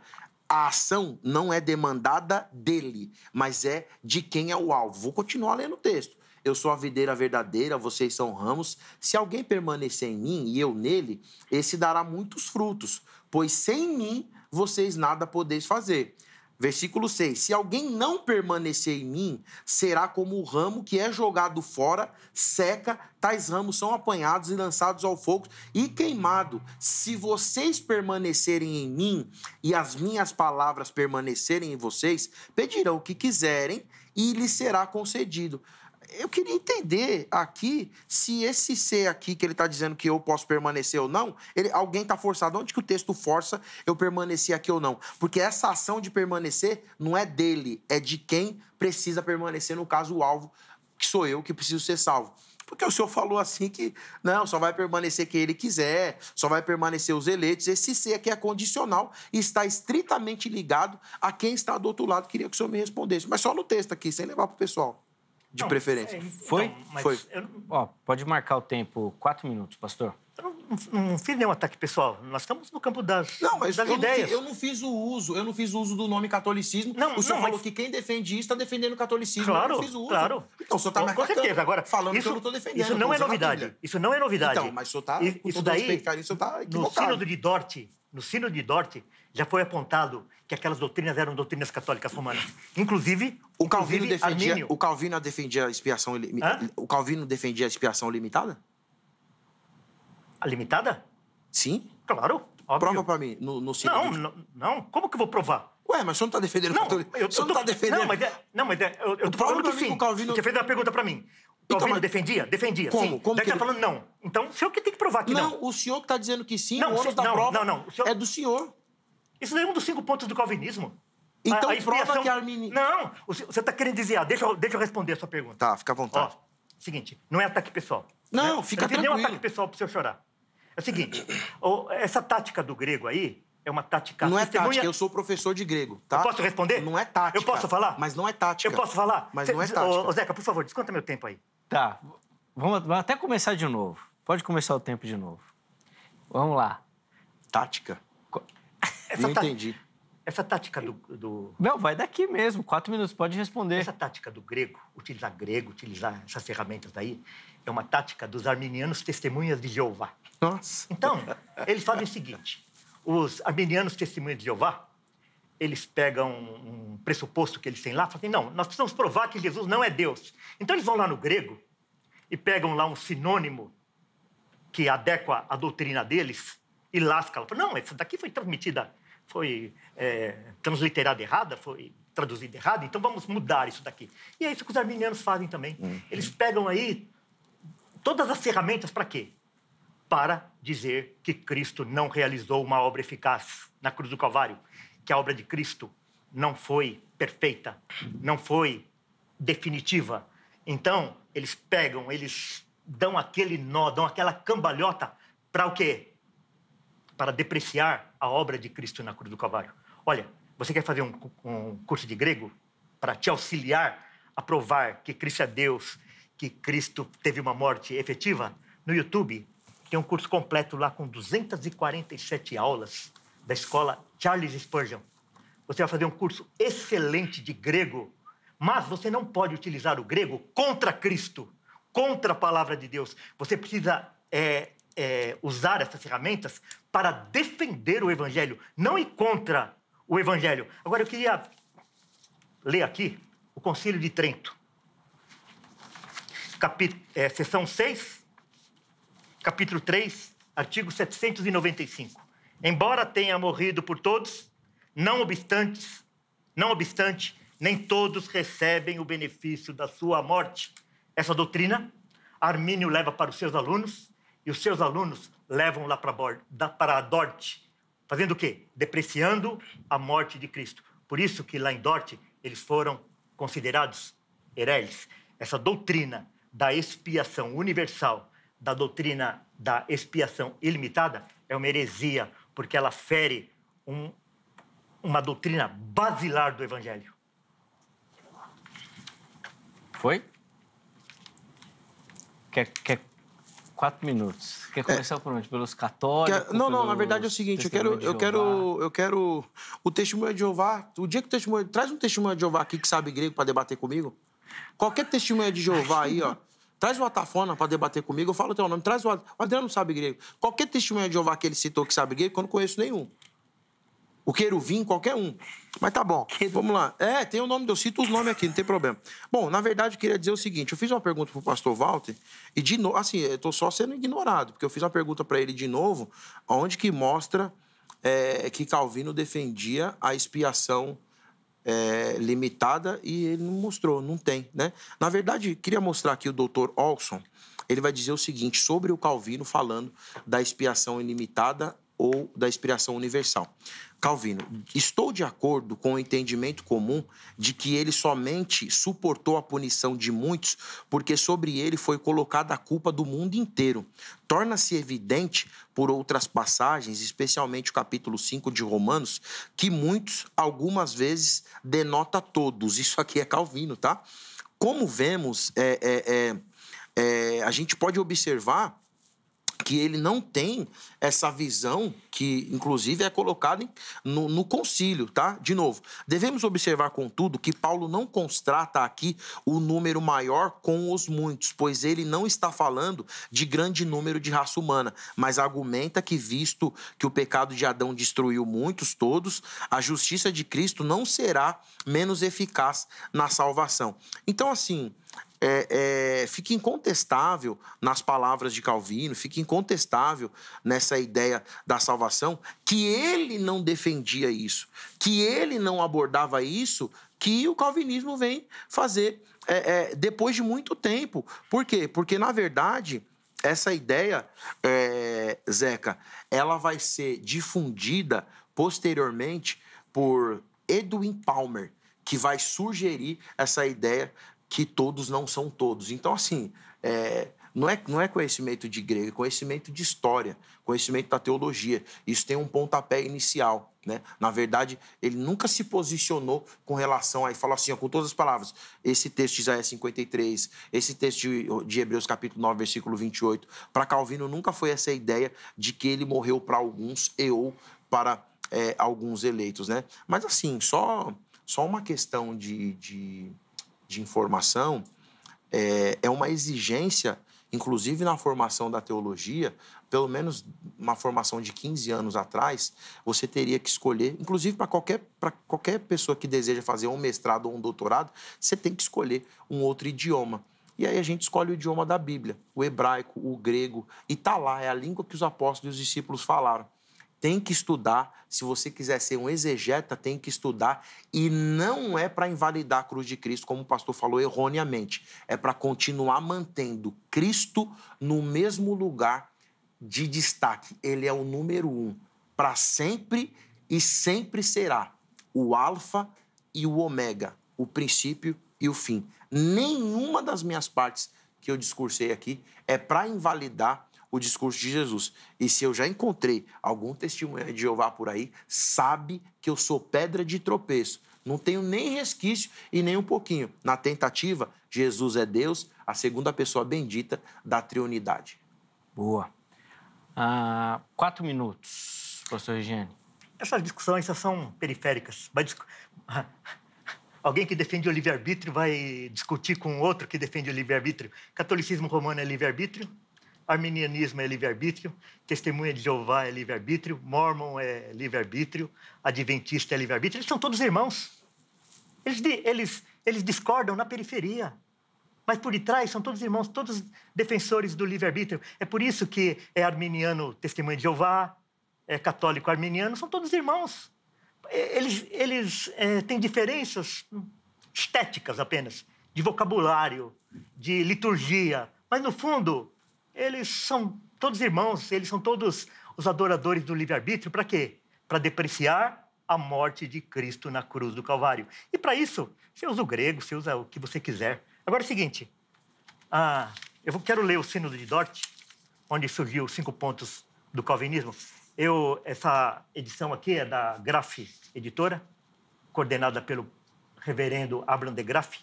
a ação não é demandada dele, mas é de quem é o alvo. Vou continuar lendo o texto. Eu sou a videira verdadeira, vocês são ramos. Se alguém permanecer em mim e eu nele, esse dará muitos frutos, pois sem mim vocês nada podeis fazer. Versículo 6: Se alguém não permanecer em mim, será como o ramo que é jogado fora, seca, tais ramos são apanhados e lançados ao fogo e queimado. Se vocês permanecerem em mim e as minhas palavras permanecerem em vocês, pedirão o que quiserem e lhes será concedido eu queria entender aqui se esse ser aqui que ele está dizendo que eu posso permanecer ou não, ele, alguém está forçado. Onde que o texto força eu permanecer aqui ou não? Porque essa ação de permanecer não é dele, é de quem precisa permanecer, no caso, o alvo, que sou eu que preciso ser salvo. Porque o senhor falou assim que não, só vai permanecer quem ele quiser, só vai permanecer os eleitos. Esse ser aqui é condicional e está estritamente ligado a quem está do outro lado. Queria que o senhor me respondesse, mas só no texto aqui, sem levar para o pessoal de não, preferência. É, Foi? Então, Foi. Ó, pode marcar o tempo, quatro minutos, pastor. Eu não, não fiz nenhum ataque pessoal. Nós estamos no campo das, não, mas das eu ideias. Não eu não fiz o uso, eu não fiz uso do nome catolicismo. Não, o senhor não, falou mas... que quem defende isso está defendendo o catolicismo. Claro, eu não fiz o uso. Claro. Então o senhor está Com certeza. Agora, falando isso, que eu não estou defendendo. Isso não é novidade. Isso não é novidade. Então, mas o senhor está, com isso daí, respeito, cara, o senhor está equivocado. No sínodo de Dorte, no sínodo de Dorte, já foi apontado que aquelas doutrinas eram doutrinas católicas romanas. Inclusive, o Calvino inclusive, defendia, Armínio. o Calvino defendia a expiação O Calvino defendia a expiação limitada? A limitada? Sim. Claro. Óbvio. Prova para mim no, no não, não, não, Como que eu vou provar? Ué, mas você não está defendendo não, o catolicismo. Eu, você eu tô, não tá defendendo. Não, mas, é- não, mas é- eu, eu tô falando que sim. O Calvino... Você fez uma pergunta para mim. O então, Calvino mas... defendia? Defendia, Como? sim. Como Daí que tá ele... tá falando não. Então, o senhor que tem que provar que não. Não, o senhor que está dizendo que sim, não, o ônus da prova não, não, o senhor... é do senhor. Isso não é um dos cinco pontos do calvinismo. Então a, a expiação... prova que a Armini... Não, você está querendo dizer... Ah, deixa, eu, deixa eu responder a sua pergunta. Tá, fica à vontade. Ó, seguinte, não é ataque pessoal. Não, né? fica tranquilo. Não tem nenhum ataque pessoal para você chorar. É o seguinte, essa tática do grego aí é uma tática... Não é tática, eu sou professor de grego, tá? Eu posso responder? Não é tática. Eu posso falar? Mas não é tática. Eu posso falar? Mas não é tática. Ô, Zeca, por favor, desconta meu tempo aí. Tá, vamos até começar de novo. Pode começar o tempo de novo. Vamos lá. Tática. Essa eu tá- entendi. Essa tática do, do, Não, vai daqui mesmo, quatro minutos, pode responder. Essa tática do grego, utilizar grego, utilizar essas ferramentas aí, é uma tática dos arminianos testemunhas de Jeová. Nossa! Então, eles fazem o seguinte: os arminianos testemunhas de Jeová, eles pegam um pressuposto que eles têm lá, falam assim: não, nós precisamos provar que Jesus não é Deus. Então, eles vão lá no grego e pegam lá um sinônimo que adequa à doutrina deles e lasca. Ela fala, não, essa daqui foi transmitida foi é, transliterada errada, foi traduzida errada, então vamos mudar isso daqui. E é isso que os arminianos fazem também. Uhum. Eles pegam aí todas as ferramentas para quê? Para dizer que Cristo não realizou uma obra eficaz na cruz do Calvário, que a obra de Cristo não foi perfeita, não foi definitiva. Então, eles pegam, eles dão aquele nó, dão aquela cambalhota para o quê? para depreciar a obra de Cristo na cruz do Calvário. Olha, você quer fazer um, um curso de grego para te auxiliar a provar que Cristo é Deus, que Cristo teve uma morte efetiva? No YouTube tem um curso completo lá com 247 aulas da escola Charles Spurgeon. Você vai fazer um curso excelente de grego, mas você não pode utilizar o grego contra Cristo, contra a palavra de Deus. Você precisa é, é, usar essas ferramentas para defender o Evangelho, não e contra o Evangelho. Agora eu queria ler aqui o Concílio de Trento, Capit é, seção 6, capítulo 3, artigo 795. Embora tenha morrido por todos, não obstante, não obstante, nem todos recebem o benefício da sua morte. Essa doutrina Armínio leva para os seus alunos e os seus alunos levam lá para a Dort, fazendo o quê? Depreciando a morte de Cristo. Por isso que lá em Dort eles foram considerados hereges. Essa doutrina da expiação universal, da doutrina da expiação ilimitada, é uma heresia, porque ela fere um, uma doutrina basilar do Evangelho. Foi? Quer, quer quatro minutos. Quer é. começar é, por onde? Pelos católicos? Quer, não, não, na verdade é o seguinte, eu quero, eu quero, eu quero o testemunho de Jeová. O dia que o testemunho, traz um testemunho de Jeová aqui que sabe grego para debater comigo. Qualquer testemunho de Jeová aí, ó. Traz o Atafona para debater comigo. Eu falo o teu nome. Traz o, o Adriano sabe grego. Qualquer testemunho de Jeová que ele citou que sabe grego, eu não conheço nenhum o querubim, qualquer um. Mas tá bom, vamos lá. É, tem o nome, eu cito os nomes aqui, não tem problema. Bom, na verdade, eu queria dizer o seguinte: eu fiz uma pergunta pro pastor Walter, e de novo, assim, eu tô só sendo ignorado, porque eu fiz uma pergunta para ele de novo, onde que mostra é, que Calvino defendia a expiação é, limitada, e ele não mostrou, não tem, né? Na verdade, queria mostrar aqui o doutor Olson, ele vai dizer o seguinte sobre o Calvino falando da expiação ilimitada ou da expiação universal. Calvino, estou de acordo com o entendimento comum de que ele somente suportou a punição de muitos porque sobre ele foi colocada a culpa do mundo inteiro. Torna-se evidente por outras passagens, especialmente o capítulo 5 de Romanos, que muitos algumas vezes denota todos. Isso aqui é Calvino, tá? Como vemos, é, é, é, é a gente pode observar que ele não tem essa visão que, inclusive, é colocada no, no, concílio, tá? De novo, devemos observar, contudo, que Paulo não constrata aqui o número maior com os muitos, pois ele não está falando de grande número de raça humana, mas argumenta que, visto que o pecado de Adão destruiu muitos, todos, a justiça de Cristo não será menos eficaz na salvação. Então, assim, é, é, fica incontestável nas palavras de Calvino, fica incontestável nessa ideia da salvação, que ele não defendia isso, que ele não abordava isso, que o calvinismo vem fazer é, é depois de muito tempo. Por quê? Porque, na verdade, essa ideia, é, Zeca, ela vai ser difundida posteriormente por Edwin Palmer, que vai sugerir essa ideia que todos não são todos. Então, assim, é, não, é, não é conhecimento de grego, é conhecimento de história, conhecimento da teologia. Isso tem um pontapé inicial. Né? Na verdade, ele nunca se posicionou com relação a. E falou assim, ó, com todas as palavras, esse texto de Isaías 53, esse texto de, de Hebreus capítulo 9, versículo 28. Para Calvino, nunca foi essa ideia de que ele morreu para alguns e ou para é, alguns eleitos. Né? Mas, assim, só, só uma questão de, de de informação é, é uma exigência, inclusive na formação da teologia, pelo menos uma formação de 15 anos atrás, você teria que escolher, inclusive para qualquer, qualquer pessoa que deseja fazer um mestrado ou um doutorado, você tem que escolher um outro idioma. E aí a gente escolhe o idioma da Bíblia, o hebraico, o grego, e está lá, é a língua que os apóstolos e os discípulos falaram tem que estudar. Se você quiser ser um exegeta, tem que estudar. E não é para invalidar a cruz de Cristo, como o pastor falou erroneamente. É para continuar mantendo Cristo no mesmo lugar de destaque. Ele é o número um para sempre e sempre será o Alfa e o Ômega, o princípio e o fim. Nenhuma das minhas partes que eu discursei aqui é para invalidar o discurso de Jesus. E se eu já encontrei algum testemunho de Jeová por aí, sabe que eu sou pedra de tropeço. Não tenho nem resquício e nem um pouquinho. Na tentativa, Jesus é Deus, a segunda pessoa bendita da triunidade. Boa. Ah, quatro minutos, professor Eugênio. Essas discussões são periféricas. Alguém que defende o livre-arbítrio vai discutir com outro que defende o livre-arbítrio. Catolicismo romano é livre-arbítrio? Arminianismo é livre-arbítrio, Testemunha de Jeová é livre-arbítrio, Mormon é livre-arbítrio, Adventista é livre-arbítrio. Eles são todos irmãos. Eles, eles, eles discordam na periferia, mas por detrás são todos irmãos, todos defensores do livre-arbítrio. É por isso que é arminiano Testemunha de Jeová, é católico arminiano, são todos irmãos. Eles, eles é, têm diferenças estéticas apenas, de vocabulário, de liturgia, mas no fundo eles são todos irmãos, eles são todos os adoradores do livre-arbítrio. Para quê? Para depreciar a morte de Cristo na cruz do Calvário. E para isso, você usa o grego, você usa o que você quiser. Agora é o seguinte: ah, eu quero ler o Sínodo de Dort, onde surgiu os cinco pontos do calvinismo. Eu, essa edição aqui é da Graf Editora, coordenada pelo reverendo Abraham de Graf.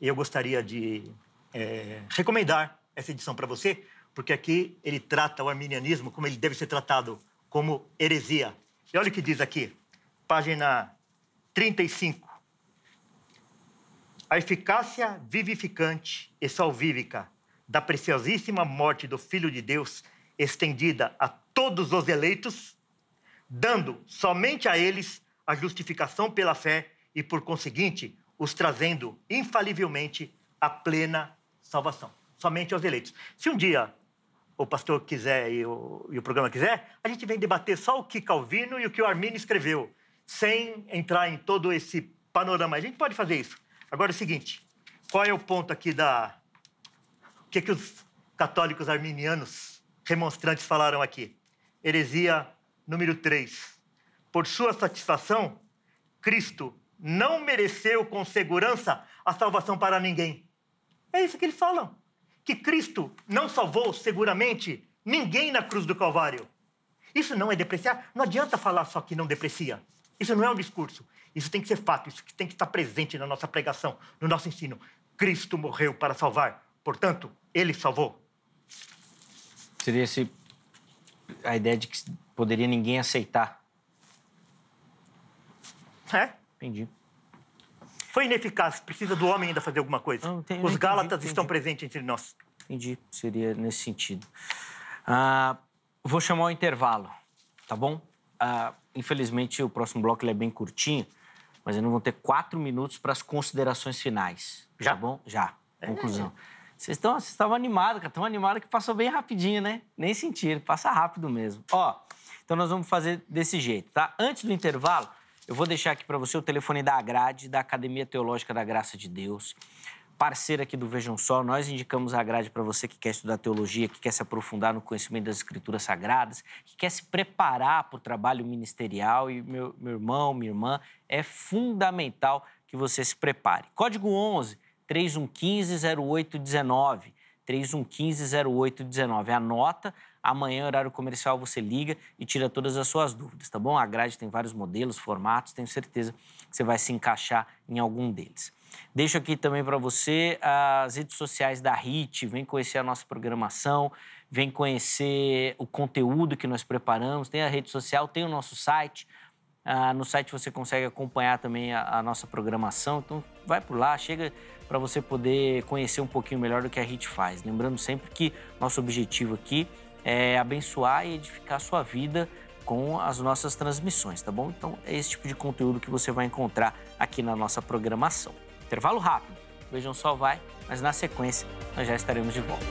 e eu gostaria de é, recomendar essa edição para você, porque aqui ele trata o arminianismo como ele deve ser tratado, como heresia. E olha o que diz aqui, página 35. A eficácia vivificante e salvífica da preciosíssima morte do Filho de Deus, estendida a todos os eleitos, dando somente a eles a justificação pela fé e, por conseguinte, os trazendo infalivelmente à plena salvação. Somente aos eleitos. Se um dia o pastor quiser e o, e o programa quiser, a gente vem debater só o que Calvino e o que o Arminio escreveu, sem entrar em todo esse panorama. A gente pode fazer isso. Agora é o seguinte, qual é o ponto aqui da... O que, que os católicos arminianos remonstrantes falaram aqui? Heresia número 3. Por sua satisfação, Cristo não mereceu com segurança a salvação para ninguém. É isso que eles falam que Cristo não salvou seguramente ninguém na cruz do Calvário. Isso não é depreciar. Não adianta falar só que não deprecia. Isso não é um discurso. Isso tem que ser fato. Isso tem que estar presente na nossa pregação, no nosso ensino. Cristo morreu para salvar. Portanto, ele salvou. Seria esse, a ideia de que poderia ninguém aceitar. É? Entendi foi ineficaz, precisa do homem ainda fazer alguma coisa. Não, Os Gálatas entendi. estão presentes entre nós. Entendi, seria nesse sentido. Ah, vou chamar o intervalo, tá bom? Ah, infelizmente, o próximo bloco é bem curtinho, mas eu não vou ter quatro minutos para as considerações finais. Já? Tá bom? Já. É. Conclusão. É. Vocês estavam animados, Tão animados que passou bem rapidinho, né? Nem sentiram. Passa rápido mesmo. Ó, então nós vamos fazer desse jeito, tá? Antes do intervalo, eu vou deixar aqui para você o telefone da Agrade, da Academia Teológica da Graça de Deus, parceira aqui do Vejam Só. Nós indicamos a Agrade para você que quer estudar teologia, que quer se aprofundar no conhecimento das Escrituras Sagradas, que quer se preparar para o trabalho ministerial. E meu, meu irmão, minha irmã, é fundamental que você se prepare. Código 11 3115 0819. 3115 0819. Anota, Amanhã, horário comercial, você liga e tira todas as suas dúvidas, tá bom? A grade tem vários modelos, formatos, tenho certeza que você vai se encaixar em algum deles. Deixo aqui também para você as redes sociais da HIT, vem conhecer a nossa programação, vem conhecer o conteúdo que nós preparamos, tem a rede social, tem o nosso site, ah, no site você consegue acompanhar também a, a nossa programação. Então, vai por lá, chega para você poder conhecer um pouquinho melhor do que a HIT faz. Lembrando sempre que nosso objetivo aqui é, abençoar e edificar sua vida com as nossas transmissões, tá bom? Então é esse tipo de conteúdo que você vai encontrar aqui na nossa programação. Intervalo rápido, Vejam só vai, mas na sequência nós já estaremos de volta.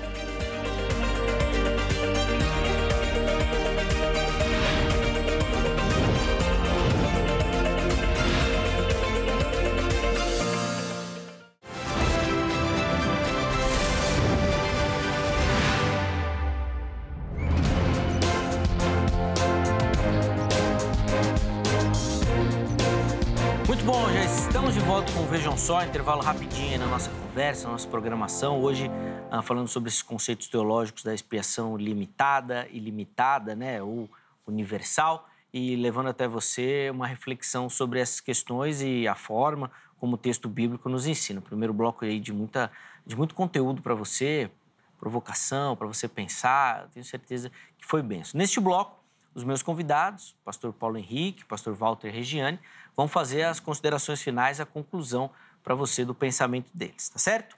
só, intervalo rapidinho na nossa conversa, na nossa programação. Hoje, ah, falando sobre esses conceitos teológicos da expiação limitada, ilimitada, né, ou universal, e levando até você uma reflexão sobre essas questões e a forma como o texto bíblico nos ensina. Primeiro bloco aí de, muita, de muito conteúdo para você, provocação, para você pensar. Tenho certeza que foi benção. Neste bloco, os meus convidados, pastor Paulo Henrique, pastor Walter Regiane, vão fazer as considerações finais, a conclusão para você do pensamento deles, tá certo?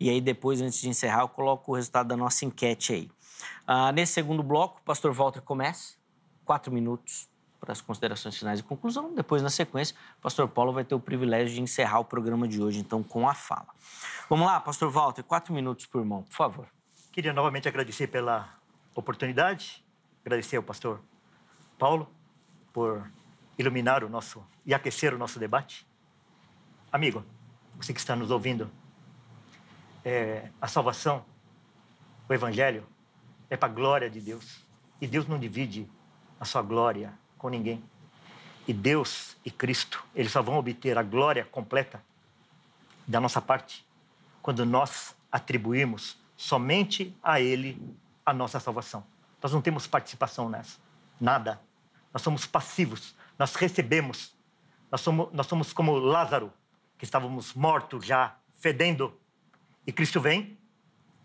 E aí depois, antes de encerrar, eu coloco o resultado da nossa enquete aí. Ah, nesse segundo bloco, o pastor Walter começa, quatro minutos para as considerações finais e conclusão. Depois, na sequência, o pastor Paulo vai ter o privilégio de encerrar o programa de hoje, então, com a fala. Vamos lá, pastor Walter, quatro minutos por mão, por favor. Queria novamente agradecer pela oportunidade, agradecer ao pastor Paulo por iluminar o nosso e aquecer o nosso debate. Amigo, você que está nos ouvindo, é, a salvação, o evangelho, é para a glória de Deus. E Deus não divide a sua glória com ninguém. E Deus e Cristo, eles só vão obter a glória completa da nossa parte quando nós atribuímos somente a Ele a nossa salvação. Nós não temos participação nessa, nada. Nós somos passivos, nós recebemos, nós somos, nós somos como Lázaro, que estávamos mortos já, fedendo, e Cristo vem,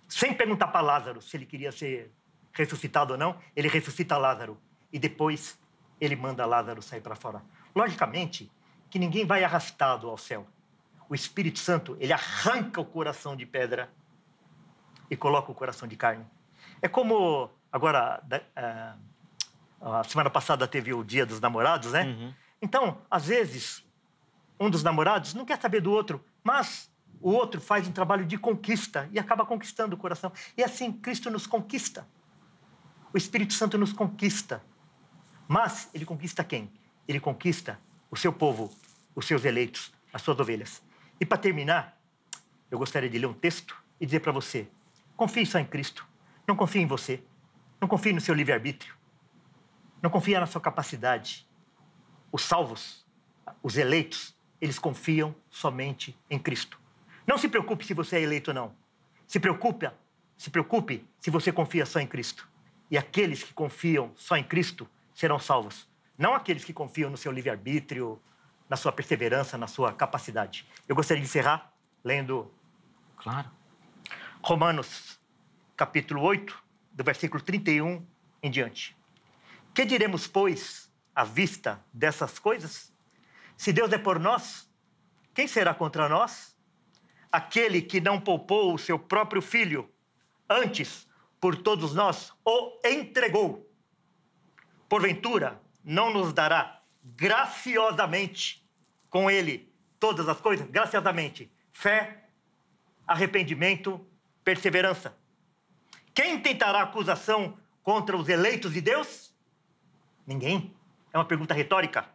sem perguntar para Lázaro se ele queria ser ressuscitado ou não, ele ressuscita Lázaro e depois ele manda Lázaro sair para fora. Logicamente que ninguém vai arrastado ao céu. O Espírito Santo, ele arranca o coração de pedra e coloca o coração de carne. É como, agora, eh, a semana passada teve o Dia dos Namorados, né? Uhum. Então, às vezes, um dos namorados não quer saber do outro, mas o outro faz um trabalho de conquista e acaba conquistando o coração. E assim, Cristo nos conquista. O Espírito Santo nos conquista. Mas ele conquista quem? Ele conquista o seu povo, os seus eleitos, as suas ovelhas. E para terminar, eu gostaria de ler um texto e dizer para você: confie só em Cristo. Não confie em você. Não confie no seu livre-arbítrio. Não confie na sua capacidade. Os salvos, os eleitos, eles confiam somente em Cristo. Não se preocupe se você é eleito ou não. Se preocupe, se preocupe se você confia só em Cristo. E aqueles que confiam só em Cristo serão salvos. Não aqueles que confiam no seu livre-arbítrio, na sua perseverança, na sua capacidade. Eu gostaria de encerrar lendo. Claro. Romanos, capítulo 8, do versículo 31 em diante. Que diremos, pois, à vista dessas coisas? Se Deus é por nós, quem será contra nós? Aquele que não poupou o seu próprio filho, antes, por todos nós, o entregou. Porventura, não nos dará graciosamente com ele todas as coisas? Graciosamente. Fé, arrependimento, perseverança. Quem tentará acusação contra os eleitos de Deus? Ninguém. É uma pergunta retórica.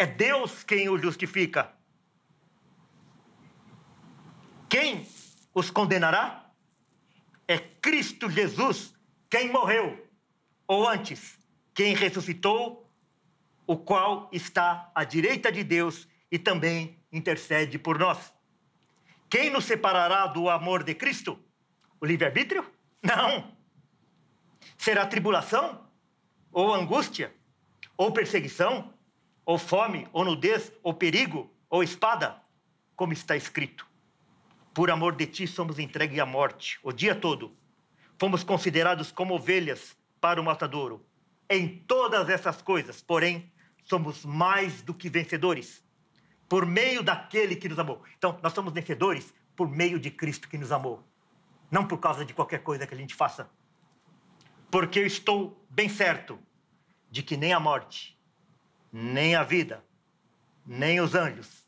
É Deus quem o justifica. Quem os condenará? É Cristo Jesus, quem morreu, ou antes, quem ressuscitou, o qual está à direita de Deus e também intercede por nós. Quem nos separará do amor de Cristo? O livre-arbítrio? Não. Será tribulação? Ou angústia? Ou perseguição? ou fome, ou nudez, ou perigo, ou espada, como está escrito. Por amor de ti somos entregues à morte o dia todo. Fomos considerados como ovelhas para o matadouro. Em todas essas coisas, porém, somos mais do que vencedores por meio daquele que nos amou. Então, nós somos vencedores por meio de Cristo que nos amou. Não por causa de qualquer coisa que a gente faça. Porque eu estou bem certo de que nem a morte, nem a vida, nem os anjos,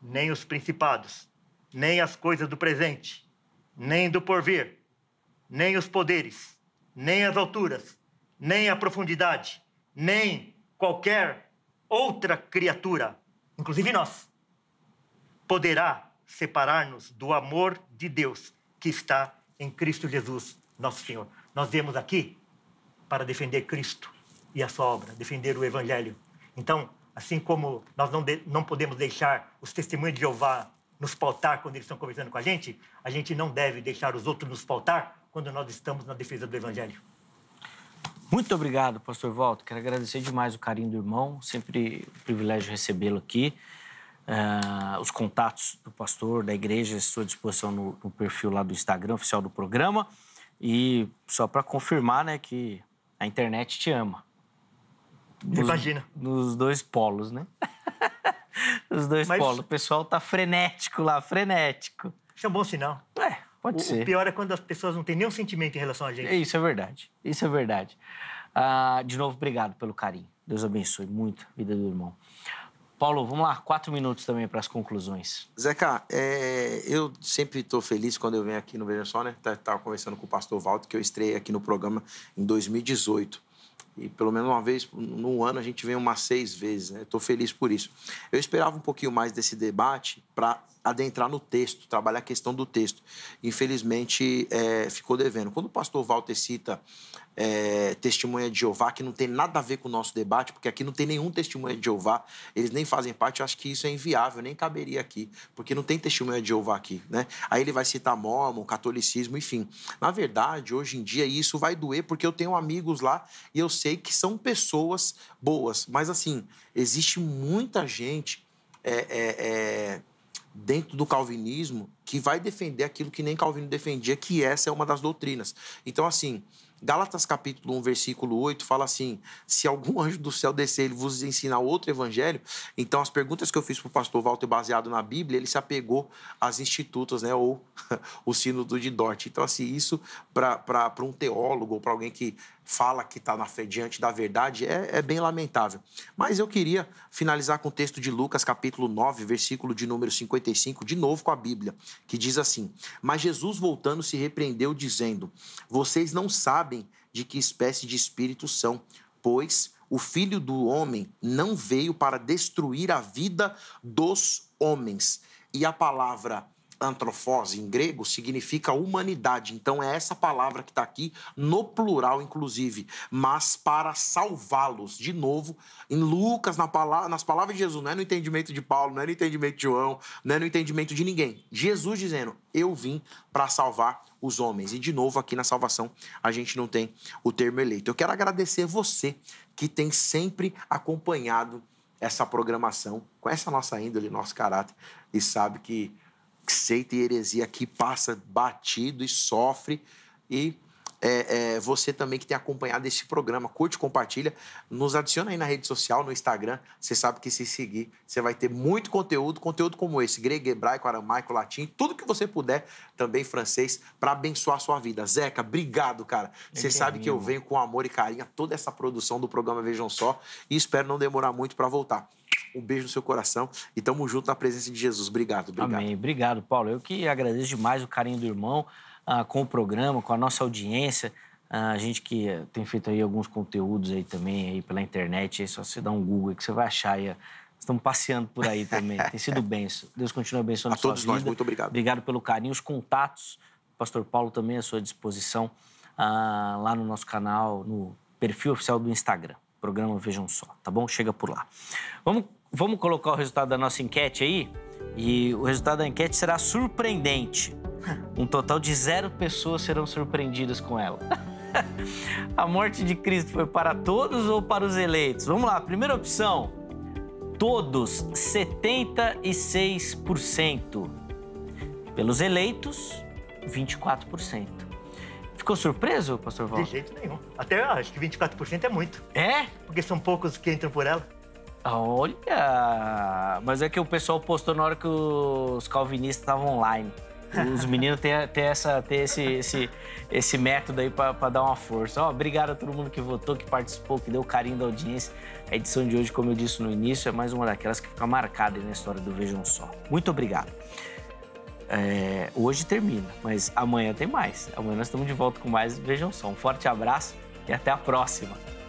nem os principados, nem as coisas do presente, nem do porvir, nem os poderes, nem as alturas, nem a profundidade, nem qualquer outra criatura, inclusive nós, poderá separar-nos do amor de Deus que está em Cristo Jesus, nosso Senhor. Nós viemos aqui para defender Cristo e a sua obra, defender o Evangelho então, assim como nós não, de, não podemos deixar os testemunhos de Jeová nos pautar quando eles estão conversando com a gente, a gente não deve deixar os outros nos pautar quando nós estamos na defesa do Evangelho. Muito obrigado, pastor Walter. Quero agradecer demais o carinho do irmão. Sempre um privilégio recebê-lo aqui. Uh, os contatos do pastor, da igreja, à sua disposição no, no perfil lá do Instagram, oficial do programa. E só para confirmar, né, que a internet te ama nos, Imagina. Nos dois polos, né? Os dois Mas... polos. O pessoal tá frenético lá, frenético. Isso é um bom sinal. É, pode o, ser. O pior é quando as pessoas não têm nenhum sentimento em relação a gente. Isso é verdade. Isso é verdade. Ah, de novo, obrigado pelo carinho. Deus abençoe muito a vida do irmão. Paulo, vamos lá, quatro minutos também para as conclusões. Zeca, é, eu sempre estou feliz quando eu venho aqui no Veja Só, né? Estava tá, conversando com o pastor Valdo, que eu estrei aqui no programa em 2018. E pelo menos uma vez no ano a gente vem umas seis vezes, né? Estou feliz por isso. Eu esperava um pouquinho mais desse debate para adentrar no texto, trabalhar a questão do texto. Infelizmente, é, ficou devendo. Quando o pastor Walter cita é, testemunha de Jeová, que não tem nada a ver com o nosso debate, porque aqui não tem nenhum testemunha de Jeová, eles nem fazem parte, eu acho que isso é inviável, nem caberia aqui, porque não tem testemunha de Jeová aqui, né? Aí ele vai citar mormon, catolicismo, enfim. Na verdade, hoje em dia, isso vai doer, porque eu tenho amigos lá e eu sei que são pessoas boas, mas assim, existe muita gente... É, é, é dentro do calvinismo que vai defender aquilo que nem Calvino defendia, que essa é uma das doutrinas. Então, assim, Gálatas capítulo 1, versículo 8 fala assim: se algum anjo do céu descer, ele vos ensinar outro evangelho. Então, as perguntas que eu fiz para o pastor Walter, baseado na Bíblia, ele se apegou às institutas, né? Ou o sínodo de Dort. Então, assim, isso para um teólogo ou para alguém que fala que está na fé diante da verdade é, é, bem lamentável. Mas eu queria finalizar com o texto de Lucas, capítulo 9, versículo de número 55, de novo com a Bíblia, que diz assim: Mas Jesus voltando se repreendeu, dizendo: Vocês não sabem de que espécie de espírito são, pois o filho do homem não veio para destruir a vida dos homens. E a palavra antropose, em grego, significa humanidade. Então é essa palavra que está aqui, no plural, inclusive. Mas para salvá-los. De novo, em Lucas, na palavra, nas palavras de Jesus, não é no entendimento de Paulo, não é no entendimento de João, não é no entendimento de ninguém. Jesus dizendo: Eu vim para salvar os homens. E, de novo, aqui na salvação, a gente não tem o termo eleito. Eu quero agradecer você que tem sempre acompanhado essa programação, com essa nossa índole, nosso caráter e sabe que seita e heresia aqui passa batido e sofre. E é, é, você também que tem acompanhado esse programa, curte, compartilha, nos adiciona aí na rede social, no Instagram. Você sabe que se seguir, você vai ter muito conteúdo, conteúdo como esse, grego, hebraico, aramaico, latim, tudo que você puder, também francês, para abençoar a sua vida. Zeca, obrigado, cara. Você é sabe que eu venho com amor e carinho a toda essa produção do programa Vejam Só e espero não demorar muito para voltar. Um beijo no seu coração e tamo junto na presença de Jesus. Obrigado, obrigado. Amém. Obrigado, Paulo. Eu que agradeço demais o carinho do irmão ah, com o programa, com a nossa audiência. Ah, a gente que eh, tem feito aí alguns conteúdos aí também aí pela internet, aí só você dar um Google que você vai achar aí Estamos passeando por aí também. Tem sido benção. Deus continue abençoando a sua todos vida. nós. Muito obrigado. Obrigado pelo carinho, os contatos. O Pastor Paulo também à sua disposição ah, lá no nosso canal, no perfil oficial do Instagram programa Vejam Só, tá bom? Chega por lá. Vamos, vamos colocar o resultado da nossa enquete aí? E o resultado da enquete será surpreendente. Um total de zero pessoas serão surpreendidas com ela. A morte de Cristo foi para todos ou para os eleitos? Vamos lá, primeira opção. Todos, 76%. Pelos eleitos, 24%. Ficou surpreso, pastor Val? De jeito nenhum. Até acho que 24% é muito. É? Porque são poucos que entram por ela. Olha! Mas é que o pessoal postou na hora que os calvinistas estavam online. Os meninos têm, têm, essa, têm esse, esse, esse método aí para dar uma força. Ó, obrigado a todo mundo que votou, que participou, que deu carinho da audiência. A edição de hoje, como eu disse no início, é mais uma daquelas que fica marcada na história do Vejam Só. Muito obrigado. É, hoje termina, mas amanhã tem mais. Amanhã nós estamos de volta com mais. Vejam só. Um forte abraço e até a próxima.